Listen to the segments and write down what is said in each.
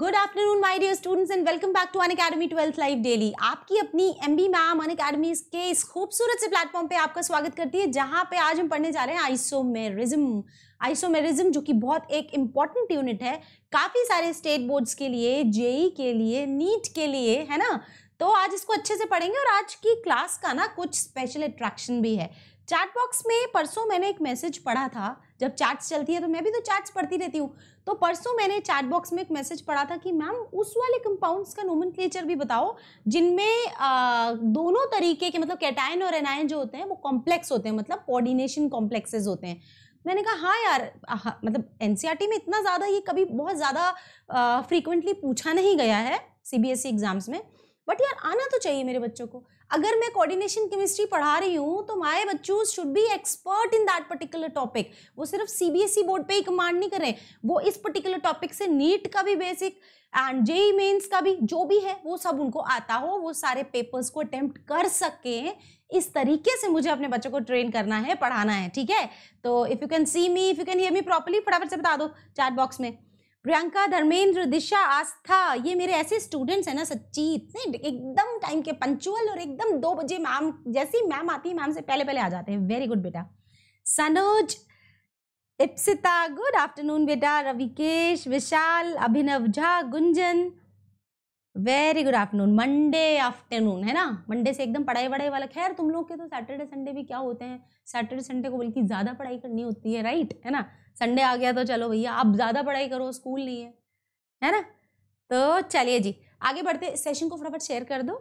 Good afternoon my dear students and welcome back to Unacademy twelfth life daily आपकी अपनी M B ma'am Unacademy के इस खूबसूरत से platform पे आपका स्वागत करती है जहाँ पे आज हम पढ़ने जा रहे हैं आइसोमेरिज्म आइसोमेरिज्म जो कि बहुत एक इम्पॉर्टेंट यूनिट है काफ़ी सारे स्टेट बोर्ड्स के लिए जेई e के लिए नीट के लिए है ना तो आज इसको अच्छे से पढ़ेंगे और आज की क्लास का ना कुछ स्पेशल अट्रैक्शन भी है चैट बॉक्स में परसों मैंने एक मैसेज पढ़ा था जब चैट्स चलती है तो मैं भी तो चैट्स पढ़ती रहती हूँ तो परसों मैंने चैट बॉक्स में एक मैसेज पढ़ा था कि मैम उस वाले कंपाउंड्स का नोमन भी बताओ जिनमें दोनों तरीके के मतलब कैटाइन और एनायन जो होते हैं वो कॉम्प्लेक्स होते हैं मतलब कोऑर्डिनेशन कॉम्प्लेक्सेज होते हैं मैंने कहा हाँ यार हा मतलब एन e में इतना ज़्यादा ये कभी बहुत ज़्यादा फ्रीक्वेंटली पूछा नहीं गया है सी एग्ज़ाम्स e में बट यार आना तो चाहिए मेरे बच्चों को अगर मैं कोऑर्डिनेशन केमिस्ट्री पढ़ा रही हूँ तो माय बच्चू should be expert in that particular topic वो सिर्फ सीबीएसई बोर्ड e पे ही कमांड नहीं कर रहे वो इस पर्टिकुलर टॉपिक से नीट का भी बेसिक एंड जेई मेन्स का भी जो भी है वो सब उनको आता हो वो सारे पेपर्स को अटेम्प्ट कर सकें इस तरीके से मुझे अपने बच्चों को ट्रेन करना है पढ़ाना है ठीक है तो if you can see me if you can hear me properly फटाफट से बता दो चैट बॉक्स में प्रियंका धर्मेंद्र दिशा आस्था ये मेरे ऐसे स्टूडेंट्स हैं ना सच्ची इतने एकदम टाइम के पंचुअल और एकदम दो बजे मैम जैसी मैम आती है मैम से पहले पहले आ जाते हैं वेरी गुड बेटा सनोज इप्सिता गुड आफ्टरनून बेटा Ravikesh Vishal Abhinav Jha Gunjan very good afternoon Monday afternoon है ना मंडे से एकदम पढ़ाई वढ़ाई वाला खैर तुम लोग के तो सैटरडे संडे भी क्या होते हैं सैटरडे संडे को बल्कि ज़्यादा पढ़ाई करनी होती है राइट है ना संडे आ गया तो चलो भैया आप ज़्यादा पढ़ाई करो स्कूल नहीं है है ना तो चलिए जी आगे बढ़ते सेशन को फटाफट शेयर कर दो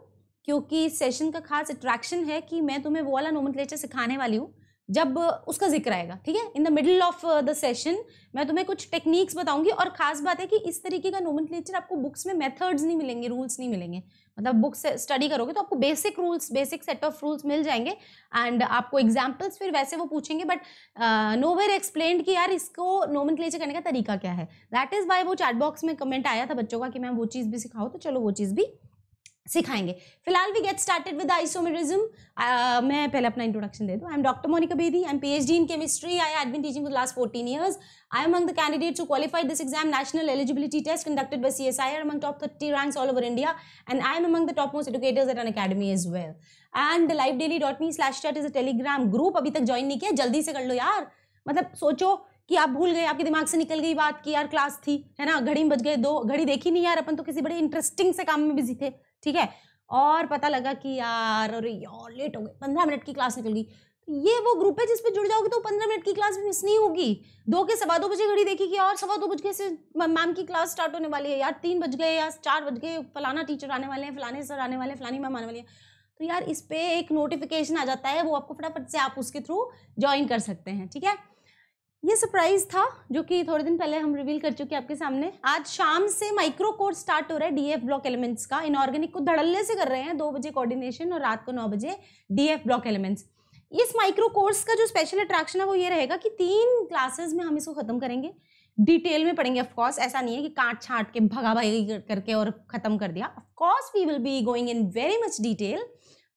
क्योंकि सेशन का खास अट्रैक्शन है कि मैं तुम्हें वो वाला नोमन सिखाने वाली हूँ जब उसका जिक्र आएगा ठीक है in the middle of the session मैं तुम्हें कुछ टेक्निक्स बताऊंगी और खास बात है कि इस तरीके का नोमन आपको बुक्स में मेथड्स नहीं मिलेंगे रूल्स नहीं मिलेंगे मतलब बुक्स से स्टडी करोगे तो आपको basic rules basic set of rules मिल जाएंगे एंड आपको एग्जाम्पल्स फिर वैसे वो पूछेंगे बट नो वेर एक्सप्लेन कि यार इसको नोमन करने का तरीका क्या है दैट इज़ बाय वो चैट बॉक्स में कमेंट आया था बच्चों का कि मैम वो चीज़ भी सिखाओ तो चलो वो चीज़ भी सिखाएंगे फिलहाल we get started with isomerism मैं पहले अपना इंट्रोडक्शन दे दूँ I am doctor Monika Bedi I am PhD in chemistry I had been teaching for last fourteen years I am among the candidate to qualified this exam national eligibility test conducted by C S among top thirty ranks all over India and I am among the topmost educators at Unacademy is well and live daily dot me slash chat is a Telegram group अभी तक join नहीं किया जल्दी से कर लो यार मतलब सोचो कि आप भूल गए आपके दिमाग से निकल गई बात की यार क्लास थी है ना घड़ी में बच गए दो घड़ी देखी नहीं यार अपन तो किसी बड़े इंटरेस्टिंग से काम में बिजी थे ठीक है और पता लगा कि यार अरे यार लेट हो गए पंद्रह मिनट की क्लास निकल गई तो ये वो ग्रुप है जिसपे जुड़ जाओगे तो पंद्रह मिनट की क्लास मिस नहीं होगी दो के सवा दो बजे घड़ी देखी कि और सवा दो बज गए से मैम की क्लास स्टार्ट होने वाली है यार तीन बज गए या चार बज गए फलाना टीचर आने वाले हैं फलाने सर आने वाले हैं फलानी मैम आने वाली है तो यार इस पर एक नोटिफिकेशन आ जाता है वो आपको फटाफट से आप उसके थ्रू ज्वाइन कर सकते हैं ठीक है ये सरप्राइज था जो कि थोड़े दिन पहले हम रिवील कर चुके हैं आपके सामने आज शाम से माइक्रो कोर्स स्टार्ट हो रहा है डीएफ ब्लॉक एलिमेंट्स का इनऑर्गेनिक को धड़ल्ले से कर रहे हैं दो बजे कोऑर्डिनेशन और रात को नौ बजे डीएफ ब्लॉक एलिमेंट्स इस माइक्रो कोर्स का जो स्पेशल अट्रैक्शन है वो ये रहेगा कि तीन क्लासेज में हम इसको ख़त्म करेंगे डिटेल में पढ़ेंगे ऑफकोर्स ऐसा नहीं है कि काट छाट के भगा भाई करके और ख़त्म कर दिया of course we will be going in very much detail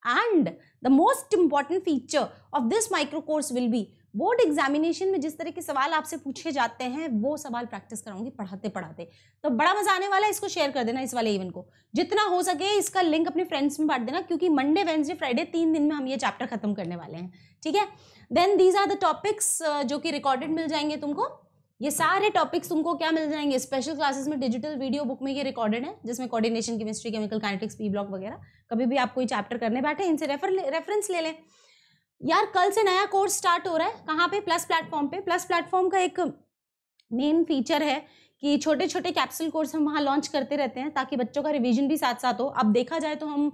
and the most important feature of this micro course will be board examination में जिस तरह के सवाल आपसे पूछे जाते हैं वो सवाल प्रैक्टिस कराऊंगी पढ़ाते पढ़ाते तो बड़ा मजा आने वाला है इसको शेयर कर देना इस वाले इवेंट को जितना हो सके इसका लिंक अपने फ्रेंड्स में बांट देना क्योंकि मंडे वेंसडे फ्राइडे तीन दिन में हम ये चैप्टर खत्म करने वाले हैं ठीक है then these are the topics जो कि रिकॉर्डेड मिल जाएंगे तुमको ये सारे टॉपिक्स तुमको क्या मिल जाएंगे स्पेशल क्लासेस में डिजिटल वीडियो बुक में ये रिकॉर्डेड है जिसमें coordination chemistry chemical kinetics p block वगैरह कभी भी आप कोई चैप्टर करने बैठे इनसे रेफर रेफरेंस ले लें यार कल से नया कोर्स स्टार्ट हो रहा है कहाँ पे प्लस प्लेटफॉर्म पे प्लस प्लेटफॉर्म का एक मेन फीचर है कि छोटे छोटे कैप्सूल कोर्स हम वहाँ लॉन्च करते रहते हैं ताकि बच्चों का रिवीजन भी साथ साथ हो अब देखा जाए तो हम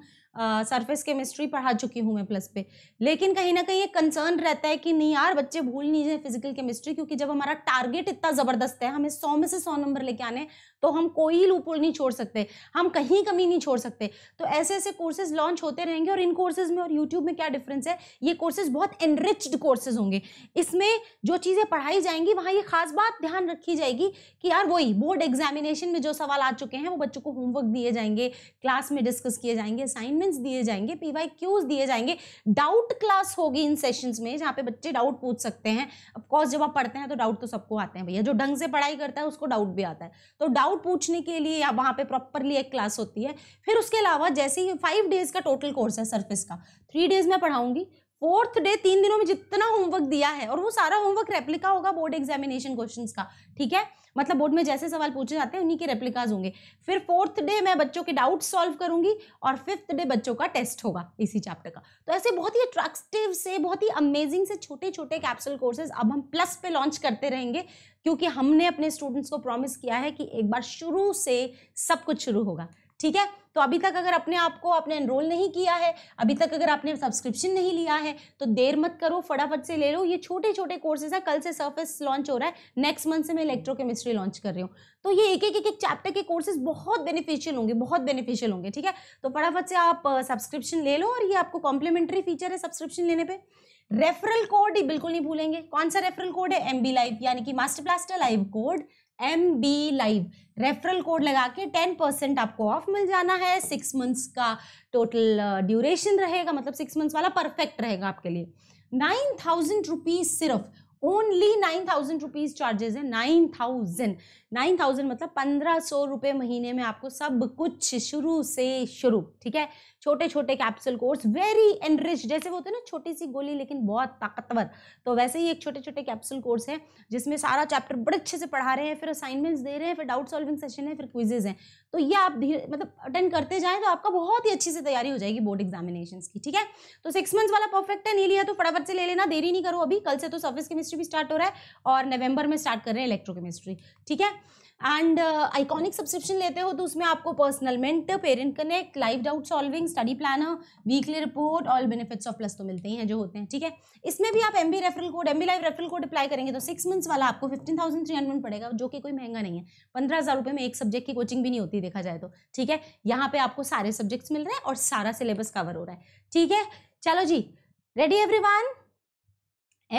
सरफेस केमिस्ट्री पढ़ा चुकी हूँ मैं प्लस पे लेकिन कहीं ना कहीं ये कंसर्न रहता है कि नहीं यार बच्चे भूल नहीं जाए फिजिकल केमिस्ट्री क्योंकि जब हमारा टारगेट इतना ज़बरदस्त है हमें सौ में से सौ नंबर लेके आने तो हम कोई लूपुल नहीं छोड़ सकते हम कहीं कमी नहीं छोड़ सकते तो ऐसे ऐसे कोर्सेज लॉन्च होते रहेंगे और इन कोर्सेज में और यूट्यूब में क्या डिफरेंस है ये कोर्सेज बहुत एनरिच्ड कोर्सेज होंगे इसमें जो चीज़ें पढ़ाई जाएंगी वहाँ ये खास बात ध्यान रखी जाएगी कि यार वही बोर्ड एग्जामिनेशन में जो सवाल आ चुके हैं वो बच्चों को होमवर्क दिए जाएंगे क्लास में डिस्कस किए जाएंगे असाइनमेंट्स दिए जाएंगे पी वाई क्यूज दिए जाएंगे डाउट क्लास होगी इन सेशंस में जहाँ पे बच्चे डाउट पूछ सकते हैं ऑफकोर्स जब आप पढ़ते हैं तो डाउट तो सबको आते हैं भैया जो ढंग से पढ़ाई करता है उसको डाउट भी आता है तो डाउट डाउट पूछने के लिए या वहाँ पे प्रॉपरली एक क्लास होती है फिर उसके अलावा जैसे ही फाइव डेज़ का टोटल कोर्स है सर्फिस का थ्री डेज़ में पढ़ाऊंगी फोर्थ डे तीन दिनों में जितना होमवर्क दिया है और वो सारा होमवर्क रेप्लिका होगा बोर्ड एग्जामिनेशन क्वेश्चन का ठीक है मतलब बोर्ड में जैसे सवाल पूछे जाते हैं उन्हीं के रेप्लिकाज होंगे फिर फोर्थ डे मैं बच्चों के डाउट सॉल्व करूंगी और फिफ्थ डे बच्चों का टेस्ट होगा इसी चैप्टर का तो ऐसे बहुत ही अट्रैक्टिव से बहुत ही अमेजिंग से छोटे छोटे कैप्सूल कोर्सेज अब हम प्लस पे लॉन्च करते रहेंगे क्योंकि हमने अपने स्टूडेंट्स को प्रॉमिस किया है कि एक बार शुरू से सब कुछ शुरू होगा ठीक है तो अभी तक अगर अपने आप को आपने एनरोल नहीं किया है अभी तक अगर आपने सब्सक्रिप्शन नहीं लिया है तो देर मत करो फटाफट से ले लो ये छोटे छोटे कोर्सेज है कल से सर्फेस लॉन्च हो रहा है नेक्स्ट मंथ से मैं इलेक्ट्रोकेमिस्ट्री लॉन्च कर रही हूँ तो ये एक एक एक एक चैप्टर के कोर्सेज बहुत बेनिफिशियल होंगे बहुत बेनिफिशियल होंगे ठीक है तो फटाफट से आप सब्सक्रिप्शन ले लो और ये आपको कॉम्प्लीमेंट्री फीचर है सब्सक्रिप्शन लेने पर रेफरल कोड ही बिल्कुल नहीं भूलेंगे कौन सा रेफरल कोड है एम बी लाइव यानी कि master plaster live code M B live referral code लगा के टेन परसेंट आपको ऑफ मिल जाना है सिक्स मंथ्स का टोटल ड्यूरेशन uh, रहेगा मतलब सिक्स मंथ्स वाला परफेक्ट रहेगा आपके लिए नाइन थाउजेंड रुपीज़ सिर्फ only nine thousand rupees charges है नाइन थाउजेंड नाइन थाउजेंड मतलब पंद्रह सौ रुपये महीने में आपको सब कुछ शुरू से शुरू ठीक है छोटे छोटे कैप्सूल कोर्स वेरी एनरिच जैसे वो होते हैं ना छोटी सी गोली लेकिन बहुत ताकतवर तो वैसे ही एक छोटे छोटे कैप्सूल कोर्स है जिसमें सारा चैप्टर बड़े अच्छे से पढ़ा रहे हैं फिर असाइनमेंट्स दे रहे हैं फिर डाउट सॉल्विंग सेशन है फिर क्विजेज हैं तो ये आप मतलब अटेंड करते जाए तो आपका बहुत ही अच्छी से तैयारी हो जाएगी बोर्ड एग्जामिनेशन की ठीक है तो सिक्स मंथ्स वाला परफेक्ट है नहीं लिया तो फटाफट से ले लेना देरी नहीं करो अभी कल से तो सर्विस केमिस्ट्री भी स्टार्ट हो रहा है और नवंबर में स्टार्ट कर रहे हैं इलेक्ट्रो केमिस्ट्री ठीक है एंड आइकॉनिक सब्सक्रिप्शन लेते हो तो उसमें आपको पर्सनल मेंट parent connect live doubt solving study planner weekly report all benefits of plus तो मिलते ही हैं जो होते हैं ठीक है इसमें भी आप M B referral code M B live referral code apply करेंगे तो सिक्स मंथ्स वाला आपको फिफ्टीन थाउजेंड थ्री हंड्रेड पड़ेगा जो कि कोई महंगा नहीं है पंद्रह हज़ार रुपये में एक सब्जेक्ट की कोचिंग भी नहीं होती देखा जाए तो ठीक है यहाँ पे आपको सारे सब्जेक्ट्स मिल रहे हैं और सारा सिलेबस कवर हो रहा है ठीक है चलो जी ready every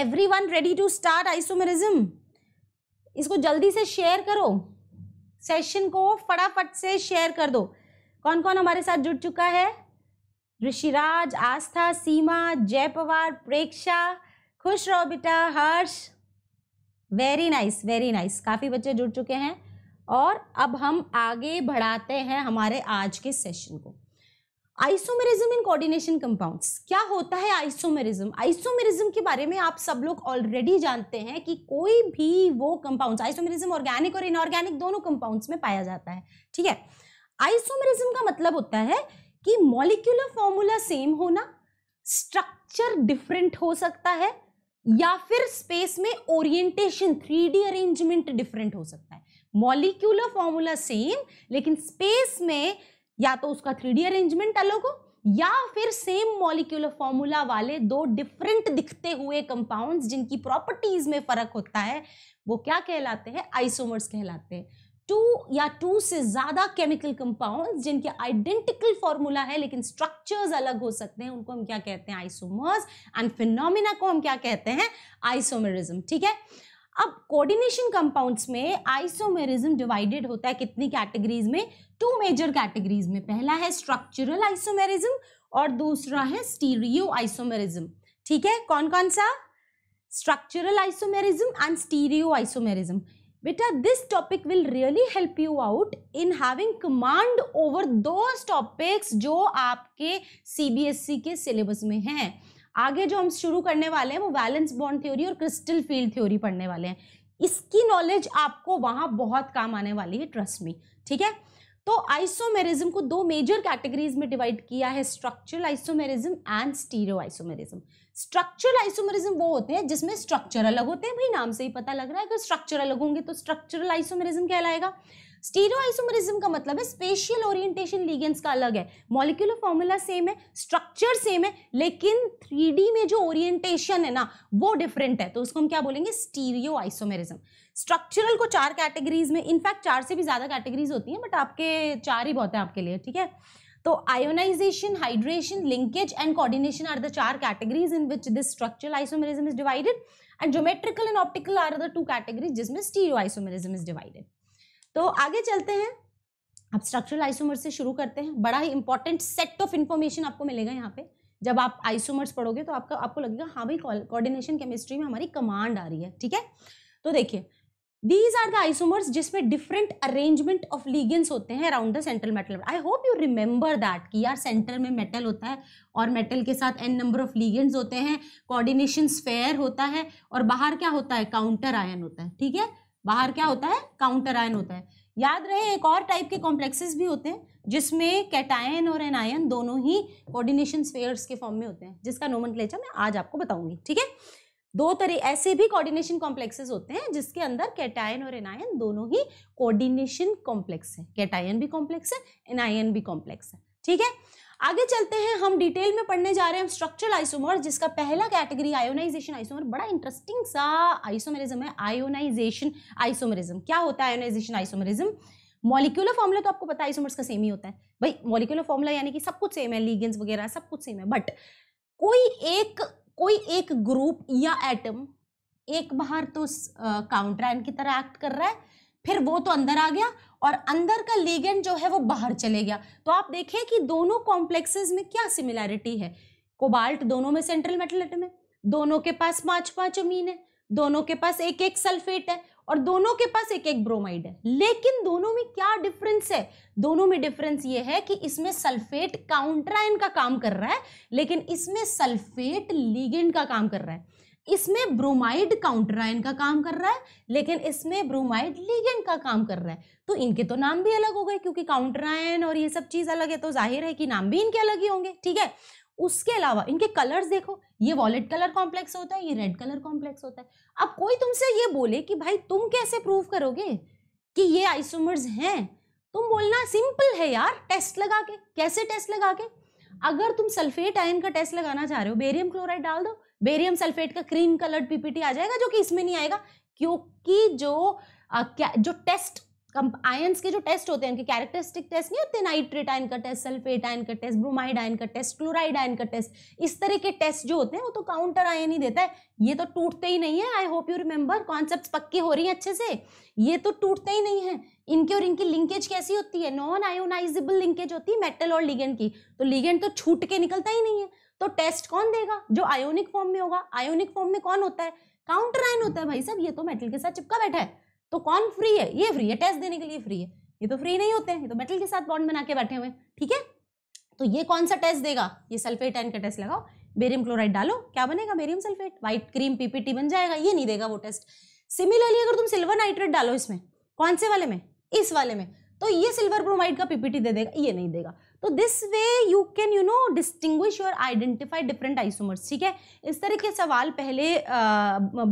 everyone ready to start isomerism इसको जल्दी से शेयर करो सेशन को फटाफट से शेयर कर दो कौन कौन हमारे साथ जुड़ चुका है ऋषिराज आस्था सीमा जय पवार प्रेक्षा खुश रहो बेटा Harsh very nice very nice काफ़ी बच्चे जुड़ चुके हैं और अब हम आगे बढ़ाते हैं हमारे आज के सेशन को आइसोमेरिज्म इन कोऑर्डिनेशन कंपाउंड्स क्या होता है आइसोमेरिज्म आइसोमेरिज्म के बारे में आप सब लोग ऑलरेडी जानते हैं कि कोई भी वो कंपाउंड्स आइसोमेरिज्म ऑर्गेनिक और इनऑर्गेनिक दोनों कंपाउंड्स में पाया जाता है ठीक है आइसोमेरिज्म का मतलब होता है कि मॉलिक्यूलर फॉर्मूला सेम होना स्ट्रक्चर डिफरेंट हो सकता है या फिर स्पेस में orientation three D arrangement different हो सकता है मॉलिक्यूलर फॉर्मूला सेम लेकिन स्पेस में या तो उसका थ्री डी अरेंजमेंट अलग हो या फिर सेम मॉलिक्यूलर फॉर्मूला वाले दो डिफरेंट दिखते हुए कंपाउंड्स जिनकी प्रॉपर्टीज में फर्क होता है वो क्या कहलाते हैं आइसोमर्स कहलाते हैं टू या टू से ज़्यादा केमिकल कंपाउंड्स जिनके आइडेंटिकल फॉर्मूला है लेकिन स्ट्रक्चर्स अलग हो सकते हैं उनको हम क्या कहते हैं आइसोमर्स एंड फिनोमिना को हम क्या कहते हैं आइसोमरिज्म ठीक है अब कोऑर्डिनेशन कंपाउंड्स में आइसोमेरिज्म डिवाइडेड होता है कितनी कैटेगरीज में टू मेजर कैटेगरीज में पहला है स्ट्रक्चरल आइसोमेरिज्म और दूसरा है स्टीरियो आइसोमेरिज्म ठीक है कौन कौन सा structural isomerism and stereo isomerism बेटा this topic will really help you out in having command over दो टॉपिक्स जो आपके सीबीएसई e के सिलेबस में हैं आगे जो हम शुरू करने वाले हैं वो वैलेंस बॉन्ड थ्योरी और क्रिस्टल फील्ड थ्योरी पढ़ने वाले हैं इसकी नॉलेज आपको वहाँ बहुत काम आने वाली है ट्रस्ट मी ठीक है तो आइसोमेरिज्म को दो मेजर कैटेगरीज में डिवाइड किया है structural isomerism and stereo isomerism structural isomerism वो होते हैं जिसमें स्ट्रक्चर अलग होते हैं भाई नाम से ही पता लग रहा है अगर स्ट्रक्चर अलग होंगे तो स्ट्रक्चरल आइसोमेरिज्म कहलाएगा स्टीरियो आइसोमेरिज्म का मतलब है स्पेशियल ओरिएंटेशन लीगेंस का अलग है मॉलिक्यूलर फॉर्मूला सेम है स्ट्रक्चर सेम है लेकिन थ्री में जो ओरिएंटेशन है ना वो डिफरेंट है तो उसको हम क्या बोलेंगे स्टीरियो आइसोमेरिज्म स्ट्रक्चरल को चार कैटेगरीज में इनफैक्ट चार से भी ज़्यादा कैटेगरीज होती हैं बट आपके चार ही बहुत हैं आपके लिए ठीक है तो ionisation hydration linkage and coordination are the चार categories in which this structural isomerism is divided and geometrical and optical are the two categories जिसमें स्टीरियो आइसोमेरिज्म इज डिवाइडेड तो आगे चलते हैं अब स्ट्रक्चरल आइसोमर्स से शुरू करते हैं बड़ा ही इंपॉर्टेंट सेट ऑफ इन्फॉर्मेशन आपको मिलेगा यहाँ पे जब आप आइसोमर्स पढ़ोगे तो आपका आपको लगेगा हाँ भाई कोऑर्डिनेशन केमिस्ट्री में हमारी कमांड आ रही है ठीक है तो देखिए दीज आर द आइसोमर्स जिसमें डिफरेंट अरेंजमेंट ऑफ लीगेंस होते हैं around the central metal I hope you remember that कि यार सेंटर में मेटल होता है और मेटल के साथ एन नंबर ऑफ लीगेंट्स होते हैं कोऑर्डिनेशन स्फेयर होता है और बाहर क्या होता है काउंटर आयन होता है ठीक है बाहर क्या होता है काउंटर आयन होता है याद रहे एक और टाइप के कॉम्प्लेक्सेस भी होते हैं जिसमें कैटायन और एनायन दोनों ही कोऑर्डिनेशन स्फेयर्स के फॉर्म में होते हैं जिसका नोमन मैं आज आपको बताऊंगी ठीक है दो तरह ऐसे भी कोऑर्डिनेशन कॉम्प्लेक्सेस होते हैं जिसके अंदर कैटायन और एनायन दोनों ही कोऑर्डिनेशन कॉम्प्लेक्स है कैटायन भी कॉम्प्लेक्स है एनायन भी कॉम्प्लेक्स है ठीक है आगे चलते हैं हम डिटेल में पढ़ने जा रहे हैं स्ट्रक्चरल आइसोमर जिसका पहला कैटेगरी आयोनाइजेशन आइसोमर बड़ा इंटरेस्टिंग सा आइसोमरिज्म है आयोनाइजेशन आइसोमरिज्म क्या होता है आयोनाइजेशन आइसोमरिज्म मॉलिक्यूलर फॉर्मूला तो आपको पता है आइसोमर्स का सेम ही होता है भाई मॉलिक्यूलर फॉर्मूला यानी कि सब कुछ सेम है लीगेंस वगैरह सब कुछ सेम है बट कोई एक कोई एक ग्रुप या एटम एक बाहर तो काउंटर आयन की तरह एक्ट कर रहा है फिर वो तो अंदर आ गया और अंदर का लीगेंड जो है वो बाहर चले गया तो आप देखें कि दोनों कॉम्प्लेक्सेस में क्या सिमिलैरिटी है कोबाल्ट दोनों में सेंट्रल मेटल एटम है दोनों के पास पांच पांच अमीन है दोनों के पास एक एक सल्फेट है और दोनों के पास एक एक ब्रोमाइड है लेकिन दोनों में क्या डिफरेंस है दोनों में डिफरेंस ये है कि इसमें सल्फेट काउंट्राइन का काम कर रहा है लेकिन इसमें सल्फेट लीगेंड का काम कर रहा है इसमें ब्रोमाइड काउंटराइन का काम कर रहा है लेकिन इसमें ब्रोमाइड लीगेंड का काम कर रहा है तो इनके तो नाम भी अलग हो गए क्योंकि काउंटराइन और ये सब चीज़ अलग है तो जाहिर है कि नाम भी इनके अलग ही होंगे ठीक है उसके अलावा इनके कलर्स देखो ये वॉलेट कलर कॉम्प्लेक्स होता है ये रेड कलर कॉम्प्लेक्स होता है अब कोई तुमसे ये बोले कि भाई तुम कैसे प्रूव करोगे कि ये आइसोमर्स हैं तुम बोलना सिंपल है यार टेस्ट लगा के कैसे टेस्ट लगा के अगर तुम सल्फेट आयन का टेस्ट लगाना चाह रहे हो बेरियम क्लोराइड डाल दो बेरियम सल्फेट का क्रीम कलर्ड पीपीटी आ जाएगा जो कि इसमें नहीं आएगा क्योंकि जो आ, क्या जो टेस्ट आयंस के जो टेस्ट होते हैं उनके कैरेक्टरिस्टिक टेस्ट नहीं होते नाइट्रेट आयन का टेस्ट सल्फेट आयन का टेस्ट ब्रोमाइड आयन का टेस्ट क्लोराइड आयन का टेस्ट इस तरह के टेस्ट जो होते हैं वो तो काउंटर आयन ही देता है ये तो टूटते ही नहीं है I hope you remember concept पक्की हो रही है अच्छे से ये तो टूटते ही नहीं है इनके और इनकी लिंकेज कैसी होती है नॉन आयोनाइजेबल लिंकेज होती है मेटल और लिगेंड की तो लिगेंड तो छूट के निकलता ही नहीं है तो टेस्ट कौन देगा जो आयोनिक फॉर्म में होगा आयोनिक फॉर्म में कौन होता है काउंटर आयन होता है भाई साहब ये तो मेटल के साथ चिपका बैठा है तो कौन फ्री है ये फ्री है टेस्ट देने के लिए फ्री है ये तो फ्री नहीं होते हैं ये तो मेटल के साथ बॉन्ड बना के बैठे हुए ठीक है तो ये कौन सा टेस्ट देगा ये सल्फेट एन का टेस्ट लगाओ बेरियम क्लोराइड डालो क्या बनेगा barium sulphate white cream PPT बन जाएगा ये नहीं देगा वो टेस्ट सिमिलरली अगर तुम सिल्वर नाइट्रेट डालो इसमें कौन से वाले में इस वाले में तो ये सिल्वर ब्रोमाइड का पीपीटी दे देगा ये नहीं देगा तो this way you can you know distinguish और आइडेंटिफाई डिफरेंट आइसोमर्स ठीक है इस तरह के सवाल पहले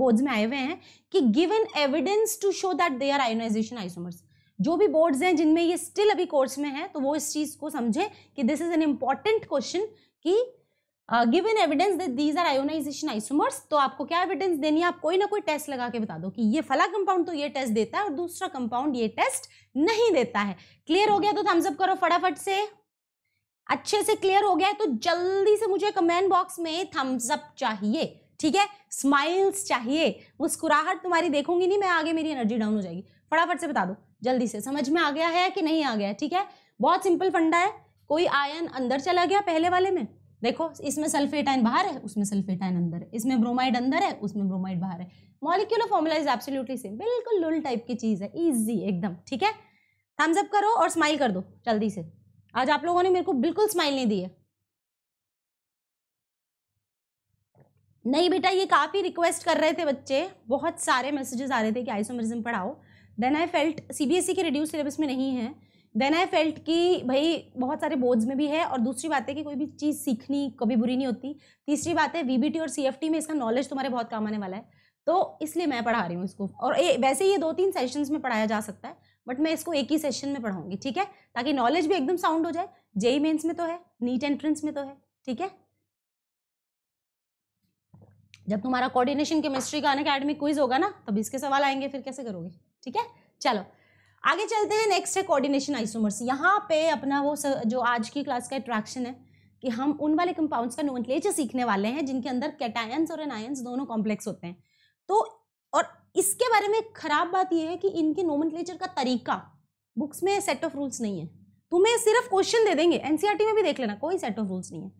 बोर्ड्स में आए हुए हैं कि given evidence to show that they are ionisation isomers जो भी बोर्ड्स हैं जिनमें ये स्टिल अभी कोर्स में है तो वो इस चीज़ को समझें कि this is an important question कि give in evidence that these are ionisation isomers तो आपको क्या एविडेंस देनी है आप कोई ना कोई टेस्ट लगा के बता दो कि ये फला कंपाउंड तो ये टेस्ट देता है और दूसरा कंपाउंड ये टेस्ट नहीं देता है क्लियर हो गया तो थम्स अप करो फटाफट से अच्छे से क्लियर हो गया है तो जल्दी से मुझे कमेंट बॉक्स में थम्स अप चाहिए ठीक है स्माइल्स चाहिए मुस्कुराहट तुम्हारी देखूंगी नहीं मैं आगे मेरी एनर्जी डाउन हो जाएगी फटाफट से बता दो जल्दी से समझ में आ गया है कि नहीं आ गया ठीक है बहुत सिंपल फंडा है कोई आयन अंदर चला गया पहले वाले में देखो इसमें सल्फेट आयन बाहर है उसमें सल्फेट आयन अंदर है इसमें ब्रोमाइड अंदर है उसमें ब्रोमाइड बाहर है molecular formula is absolutely same बिल्कुल लुल टाइप की चीज़ है ईजी एकदम ठीक है थम्स अप करो और स्माइल कर दो जल्दी से आज आप लोगों ने मेरे को बिल्कुल स्माइल नहीं दी है नहीं बेटा ये काफ़ी रिक्वेस्ट कर रहे थे बच्चे बहुत सारे मैसेजेस आ रहे थे कि आइसोमरिज्म पढ़ाओ देन आई फेल्ट सीबीएसई के रिड्यूस सिलेबस में नहीं है देन आई फेल्ट कि भाई बहुत सारे बोर्ड्स में भी है और दूसरी बात है कि कोई भी चीज़ सीखनी कभी बुरी नहीं होती तीसरी बात है वी और सी में इसका नॉलेज तुम्हारे बहुत काम आने वाला है तो इसलिए मैं पढ़ा रही हूँ इसको और ए, वैसे ये दो तीन सेशंस में पढ़ाया जा सकता है बट मैं इसको एक ही सेशन में पढ़ाऊंगी ठीक है ताकि नॉलेज भी एकदम साउंड हो जाए जेई मेन्स में तो है नीट एंट्रेंस में तो है ठीक है जब तुम्हारा कोऑर्डिनेशन केमिस्ट्री का अन अकेडमी क्विज होगा ना तब इसके सवाल आएंगे फिर कैसे करोगे ठीक है चलो आगे चलते हैं नेक्स्ट है कोऑर्डिनेशन आइसोमर्स यहाँ पे अपना वो जो आज की क्लास का अट्रैक्शन है कि हम उन वाले कंपाउंड्स का नोमक्लेचर सीखने वाले हैं जिनके अंदर कैटायंस और एनायंस दोनों कॉम्प्लेक्स होते हैं तो और इसके बारे में खराब बात यह है कि इनके नोमनक्लेचर का तरीका बुक्स में सेट ऑफ रूल्स नहीं है तुम्हें सिर्फ क्वेश्चन दे देंगे एनसीईआरटी e में भी देख लेना कोई सेट ऑफ रूल्स नहीं है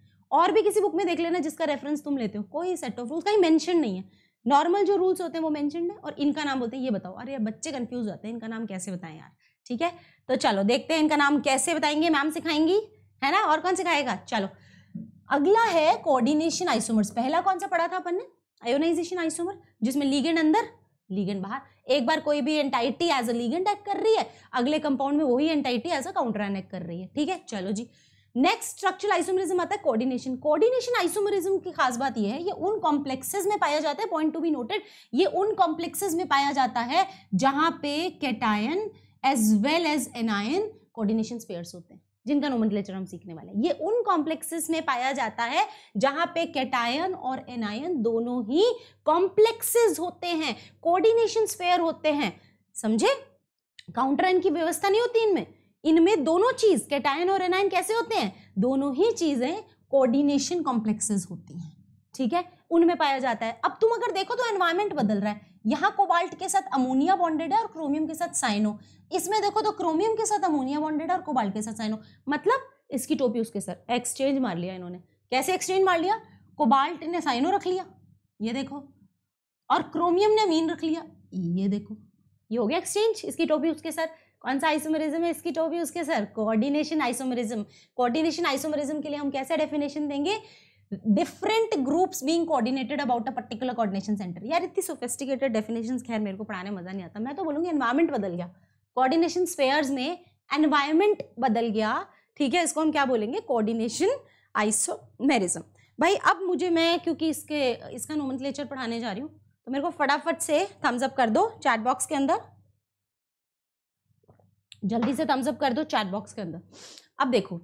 और भी किसी बुक में देख लेना जिसका रेफरेंस तुम लेते हो कोई सेट ऑफ रूल्स कहीं मेंशन नहीं है नॉर्मल जो रूल्स होते हैं वो मैंशन है और इनका नाम बोलते हैं ये बताओ अरे यार बच्चे कन्फ्यूज होते हैं इनका नाम कैसे बताएं यार ठीक है तो चलो देखते हैं इनका नाम कैसे बताएंगे मैम सिखाएंगी है ना और कौन सिखाएगा चलो अगला है कोऑर्डिनेशन आइसोमर्स पहला कौन सा पढ़ा था अपन ने आयोनाइजेशन आइसोमर जिसमें लीगेंड अंदर लीगेंड बाहर एक बार कोई भी entity as a ligand act कर रही है अगले कंपाउंड में वही एंटाइटी एज अ काउंटर एनेक्ट कर रही है ठीक है चलो जी नेक्स्ट स्ट्रक्चरल आइसोमरिज्म आता है कोऑर्डिनेशन कोऑर्डिनेशन आइसोमरिज्म की खास बात यह है ये उन कॉम्प्लेक्सेस में पाया जाता है पॉइंट टू बी नोटेड ये उन कॉम्प्लेक्सेस में पाया जाता है जहां पे cation as well as anion coordination pairs होते हैं जिनका नोमेंटलेचर हम सीखने वाले हैं ये उन कॉम्प्लेक्सेस में पाया जाता है जहां पे कैटायन और एनायन दोनों ही कॉम्प्लेक्सेस होते हैं कोऑर्डिनेशन स्पेयर होते हैं समझे काउंटर एन की व्यवस्था नहीं होती इनमें इनमें दोनों चीज कैटायन और एनायन कैसे होते हैं दोनों ही चीजें कोऑर्डिनेशन कॉम्प्लेक्सेस होती हैं ठीक है उनमें पाया जाता है अब तुम अगर देखो तो एनवायरमेंट बदल रहा है यहाँ कोबाल्ट के साथ अमोनिया बॉन्डेड है और क्रोमियम के साथ साइनो इसमें देखो तो क्रोमियम के साथ अमोनिया बॉन्डेड है और कोबाल्ट के साथ साइनो मतलब इसकी टोपी उसके सर एक्सचेंज मार लिया इन्होंने कैसे एक्सचेंज मार लिया कोबाल्ट ने साइनो रख लिया ये देखो और क्रोमियम ने अमीन रख लिया ये देखो ये हो गया एक्सचेंज इसकी टोपी उसके साथ कौन सा आइसोमेरिज्म है इसकी टॉप तो उसके sir coordination isomerism coordination isomerism के लिए हम कैसा डेफिनेशन देंगे different groups being coordinated about a particular coordination centre यार इतनी सोफिस्टिकेटेड डेफिनेशन खैर मेरे को पढ़ाने मजा नहीं आता मैं तो बोलूँगी एनवायरमेंट बदल गया कोऑर्डिनेशन स्पेयर्स में एनवायरमेंट बदल गया ठीक है इसको हम क्या बोलेंगे कोऑर्डिनेशन आइसोमेरिज्म भाई अब मुझे मैं क्योंकि इसके इसका नोमन पढ़ाने जा रही हूँ तो मेरे को फटाफट से थम्स अप कर दो चैट बॉक्स के अंदर जल्दी से थम्सअप कर दो चैट बॉक्स के अंदर अब देखो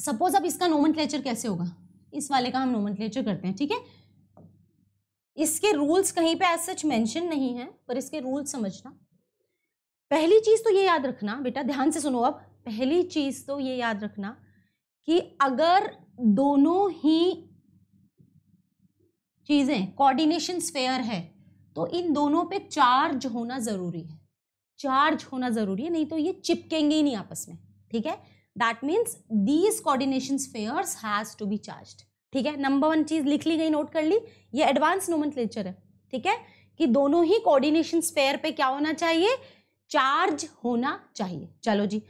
सपोज अब इसका नोमन कैसे होगा इस वाले का हम नोमन करते हैं ठीक है इसके रूल्स कहीं पे ऐसे मेंशन नहीं है पर इसके रूल्स समझना पहली चीज़ तो ये याद रखना बेटा ध्यान से सुनो अब पहली चीज़ तो ये याद रखना कि अगर दोनों ही चीज़ें कोऑर्डिनेशन फेयर है तो इन दोनों पे चार्ज होना ज़रूरी है चार्ज होना ज़रूरी है नहीं तो ये चिपकेंगे ही नहीं आपस में ठीक है that means these coordination spheres has to be charge ठीक है नंबर वन चीज़ लिख ली गई नोट कर ली ये एडवांस नोमन है ठीक है कि दोनों ही कोऑर्डिनेशन फेयर पे क्या होना चाहिए चार्ज होना चाहिए चलो जी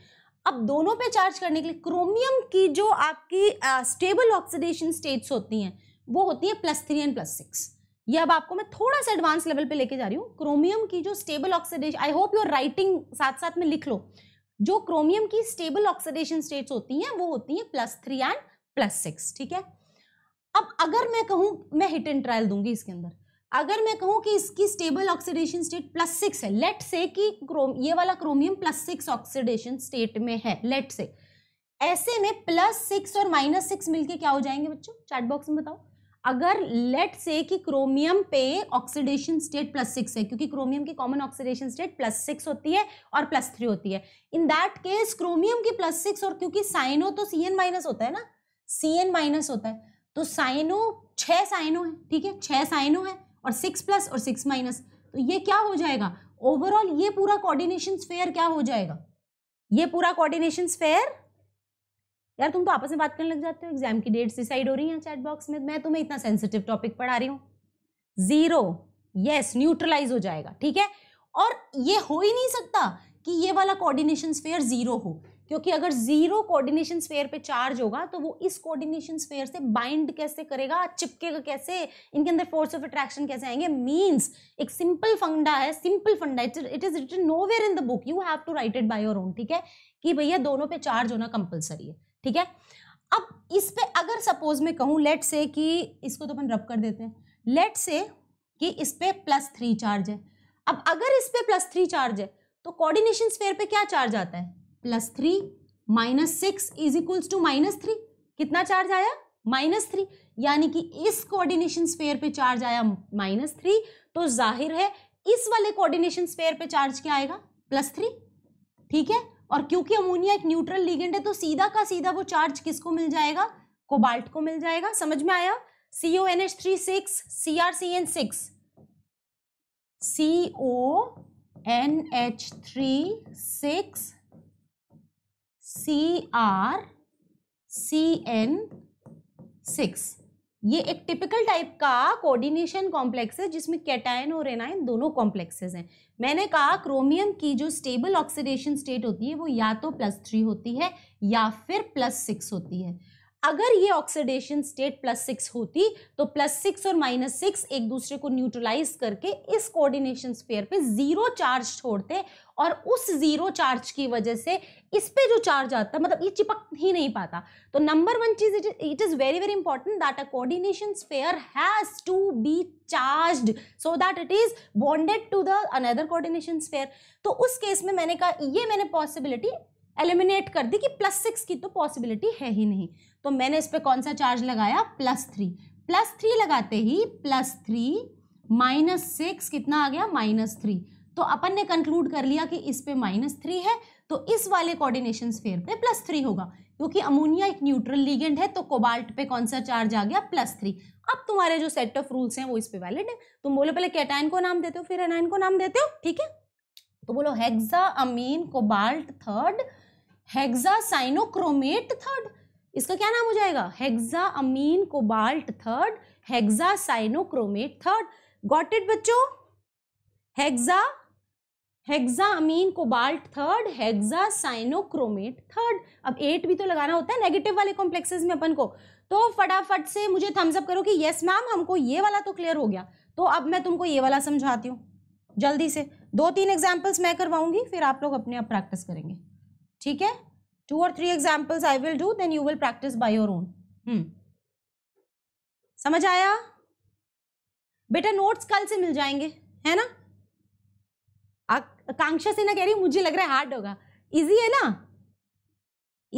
अब दोनों पे चार्ज करने के लिए क्रोमियम की जो आपकी स्टेबल ऑक्सीडेशन स्टेट्स होती हैं वो होती है plus three and plus six ये अब आपको मैं थोड़ा सा एडवांस लेवल पे लेके जा रही हूँ क्रोमियम की जो stable oxidation I hope your writing साथ साथ में लिख लो जो क्रोमियम की स्टेबल ऑक्सीडेशन स्टेट्स होती हैं वो होती हैं plus three and plus six ठीक है अब अगर मैं कहूँ मैं हिट एंड ट्रायल दूंगी इसके अंदर अगर मैं कहूँ कि इसकी stable oxidation state plus six है लेट से कि क्रोम ये वाला chromium plus six oxidation state में है लेट से ऐसे में प्लस सिक्स और माइनस सिक्स मिलके क्या हो जाएंगे बच्चों चैट बॉक्स में बताओ अगर लेट से कि क्रोमियम पे ऑक्सीडेशन स्टेट प्लस सिक्स है क्योंकि क्रोमियम की common oxidation state plus six होती है और प्लस थ्री होती है इन दैट केस क्रोमियम की प्लस सिक्स और क्योंकि साइनो तो सी एन माइनस होता है ना सी एन माइनस होता है तो साइनो छः साइनो है ठीक है छः साइनो है और सिक्स प्लस और सिक्स माइनस तो ये क्या हो जाएगा ओवरऑल ये पूरा कोऑर्डिनेशन स्फेयर क्या हो जाएगा ये पूरा कोऑर्डिनेशन स्फेयर यार तुम तो आपस में बात करने लग जाते हो एग्जाम की डेट्स डिसाइड हो रही हैं चैट बॉक्स में मैं तुम्हें इतना सेंसिटिव टॉपिक पढ़ा रही हूँ जीरो यस न्यूट्रलाइज हो जाएगा ठीक है और ये हो ही नहीं सकता कि ये वाला कोऑर्डिनेशन स्फेयर जीरो हो क्योंकि अगर जीरो कोऑर्डिनेशन स्फेयर पे चार्ज होगा तो वो इस कोऑर्डिनेशन स्फेयर से बाइंड कैसे करेगा चिपकेगा कैसे इनके अंदर फोर्स ऑफ अट्रैक्शन कैसे आएंगे मींस एक सिंपल फंडा है सिंपल फंडा it is written no in the book you have to write it by your own ठीक है कि भैया दोनों पे चार्ज होना कंपलसरी है ठीक है अब इस पे अगर सपोज मैं कहूँ लेट से कि इसको तो अपन रब कर देते हैं लेट से कि इस पे प्लस थ्री चार्ज है अब अगर इस पे प्लस थ्री चार्ज है तो कोऑर्डिनेशन स्फेयर पे क्या चार्ज आता है plus three minus six is equals to minus three कितना चार्ज आया माइनस थ्री यानी कि इस कोऑर्डिनेशन स्फेयर पे चार्ज आया माइनस थ्री तो जाहिर है इस वाले कोऑर्डिनेशन स्फेयर पे चार्ज क्या आएगा प्लस थ्री ठीक है और क्योंकि अमोनिया एक न्यूट्रल लीगेंड है तो सीधा का सीधा वो चार्ज किसको मिल जाएगा कोबाल्ट को मिल जाएगा समझ में आया C O N H three six C R C N six C O N H three six C R C N six ये एक टिपिकल टाइप का कोऑर्डिनेशन कॉम्प्लेक्स है जिसमें कैटायन और एनायन दोनों कॉम्प्लेक्सेस हैं मैंने कहा क्रोमियम की जो स्टेबल ऑक्सीडेशन स्टेट होती है वो या तो प्लस थ्री होती है या फिर प्लस सिक्स होती है अगर ये ऑक्सीडेशन स्टेट प्लस सिक्स होती तो प्लस सिक्स और माइनस सिक्स एक दूसरे को न्यूट्रलाइज करके इस कोऑर्डिनेशन स्पेयर पे जीरो चार्ज छोड़ते और उस जीरो चार्ज की वजह से इस पे जो चार्ज आता मतलब ये चिपक ही नहीं पाता तो नंबर वन चीज it is very very important that a coordination sphere has to be charged so that it is bonded to the another coordination sphere तो उस केस में मैंने कहा ये मैंने पॉसिबिलिटी एलिमिनेट कर दी कि प्लस सिक्स की तो पॉसिबिलिटी है ही नहीं तो मैंने इस पर कौन सा चार्ज लगाया प्लस थ्री प्लस थ्री लगाते ही प्लस थ्री माइनस सिक्स कितना आ गया माइनस थ्री तो अपन ने कंक्लूड कर लिया कि इस पे माइनस थ्री है तो इस वाले कोऑर्डिनेशन स्फेयर पे प्लस थ्री होगा क्योंकि अमोनिया एक न्यूट्रल लीगेंड है तो कोबाल्ट पे कौन सा चार्ज आ गया प्लस थ्री अब तुम्हारे जो सेट ऑफ रूल्स हैं वो इस पे वैलिड है तुम बोलो पहले कैटाइन को नाम देते हो फिर एनाइन को नाम देते हो ठीक है तो बोलो hexa amine cobalt third hexa cyanochromate third इसका क्या नाम हो जाएगा hexa amine cobalt third hexa cyanochromate third got it बच्चों hexa hexa amine cobalt third hexa cyanochromate third अब एट भी तो लगाना होता है नेगेटिव वाले कॉम्प्लेक्सेस में अपन को तो फटाफट से मुझे थम्स अप करो कि यस मैम हमको ये वाला तो क्लियर हो गया तो अब मैं तुमको ये वाला समझाती हूँ जल्दी से दो तीन एग्जाम्पल्स मैं करवाऊंगी फिर आप लोग अपने आप प्रैक्टिस करेंगे ठीक है two or three examples i will do then you will practice by your own hmm. समझ आया बेटा नोट्स कल से मिल जाएंगे है ना आकांक्षा से ना कह रही मुझे लग रहा है हार्ड होगा इजी है ना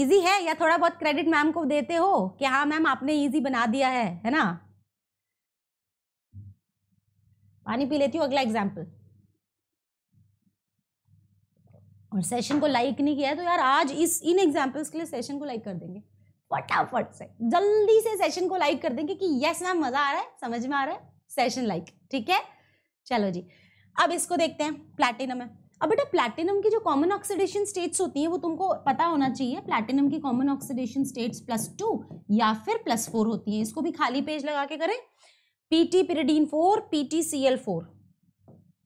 इजी है या थोड़ा बहुत क्रेडिट मैम को देते हो कि हाँ मैम आपने इजी बना दिया है है ना पानी पी लेती हूँ अगला एग्जाम्पल और सेशन को लाइक नहीं किया है तो यार आज इस इन एग्जाम्पल्स के लिए सेशन को लाइक कर देंगे फटाफट से जल्दी से सेशन को लाइक कर देंगे कि यस मैम मज़ा आ रहा है समझ में आ रहा है सेशन लाइक ठीक है चलो जी अब इसको देखते हैं प्लैटिनम है अब बेटा प्लैटिनम की जो कॉमन ऑक्सीडेशन स्टेट्स होती हैं वो तुमको पता होना चाहिए प्लैटिनम की common oxidation states plus two या फिर प्लस फोर होती हैं इसको भी खाली पेज लगा के करें PT pyridine four PT C L four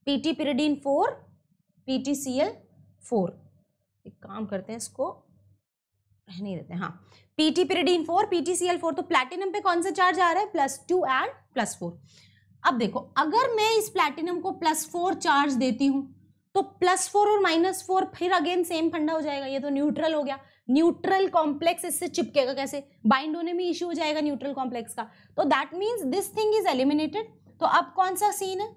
PT pyridine four PT C L four एक काम करते हैं इसको रहने देते हैं हाँ PT pyridine four C L four तो प्लेटिनम पे कौन सा चार्ज आ रहा है plus two and plus four अब देखो अगर मैं इस प्लेटिनम को प्लस फोर चार्ज देती हूँ तो प्लस फोर और माइनस फोर फिर अगेन सेम फंडा हो जाएगा ये तो न्यूट्रल हो गया न्यूट्रल कॉम्प्लेक्स इससे चिपकेगा कैसे बाइंड होने में इश्यू हो जाएगा न्यूट्रल कॉम्प्लेक्स का तो that means this thing is eliminated तो अब कौन सा सीन है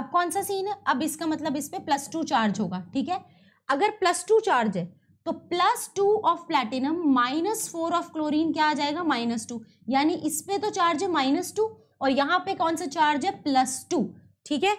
अब कौन सा सीन है अब इसका मतलब इस पर प्लस टू चार्ज होगा ठीक है अगर प्लस टू चार्ज है तो plus two of platinum minus four of chlorine क्या आ जाएगा माइनस टू यानी इस पे तो चार्ज है माइनस टू और यहाँ पे कौन सा चार्ज है प्लस टू ठीक है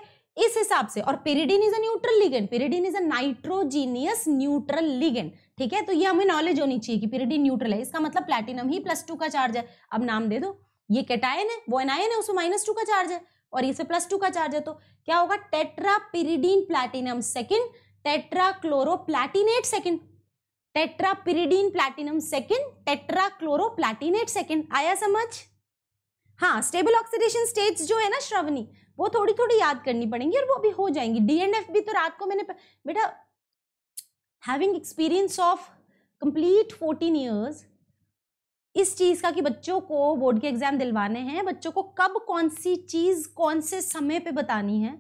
इस हिसाब से और pyridine is a neutral ligand pyridine is a nitrogenous neutral ligand ठीक है तो ये हमें नॉलेज होनी चाहिए कि पेरिडिन न्यूट्रल है इसका मतलब प्लेटिनम ही प्लस टू का चार्ज है अब नाम दे दो ये कैटायन है वो एनायन है उसमें माइनस टू का चार्ज है और इसे प्लस टू का चार्ज है तो क्या होगा tetra pyridine platinum second tetrachloroplatinate second tetrapyridine platinum second tetrachloroplatinate second आया समझ हाँ स्टेबल ऑक्सीडेशन स्टेज जो है ना श्रवणी वो थोड़ी थोड़ी याद करनी पड़ेंगी और वो भी हो जाएंगी डीएनएफ भी तो रात को मैंने बेटा having experience of complete fourteen years इस चीज़ का कि बच्चों को बोर्ड के एग्जाम दिलवाने हैं बच्चों को कब कौन सी चीज़ कौन से समय पे बतानी है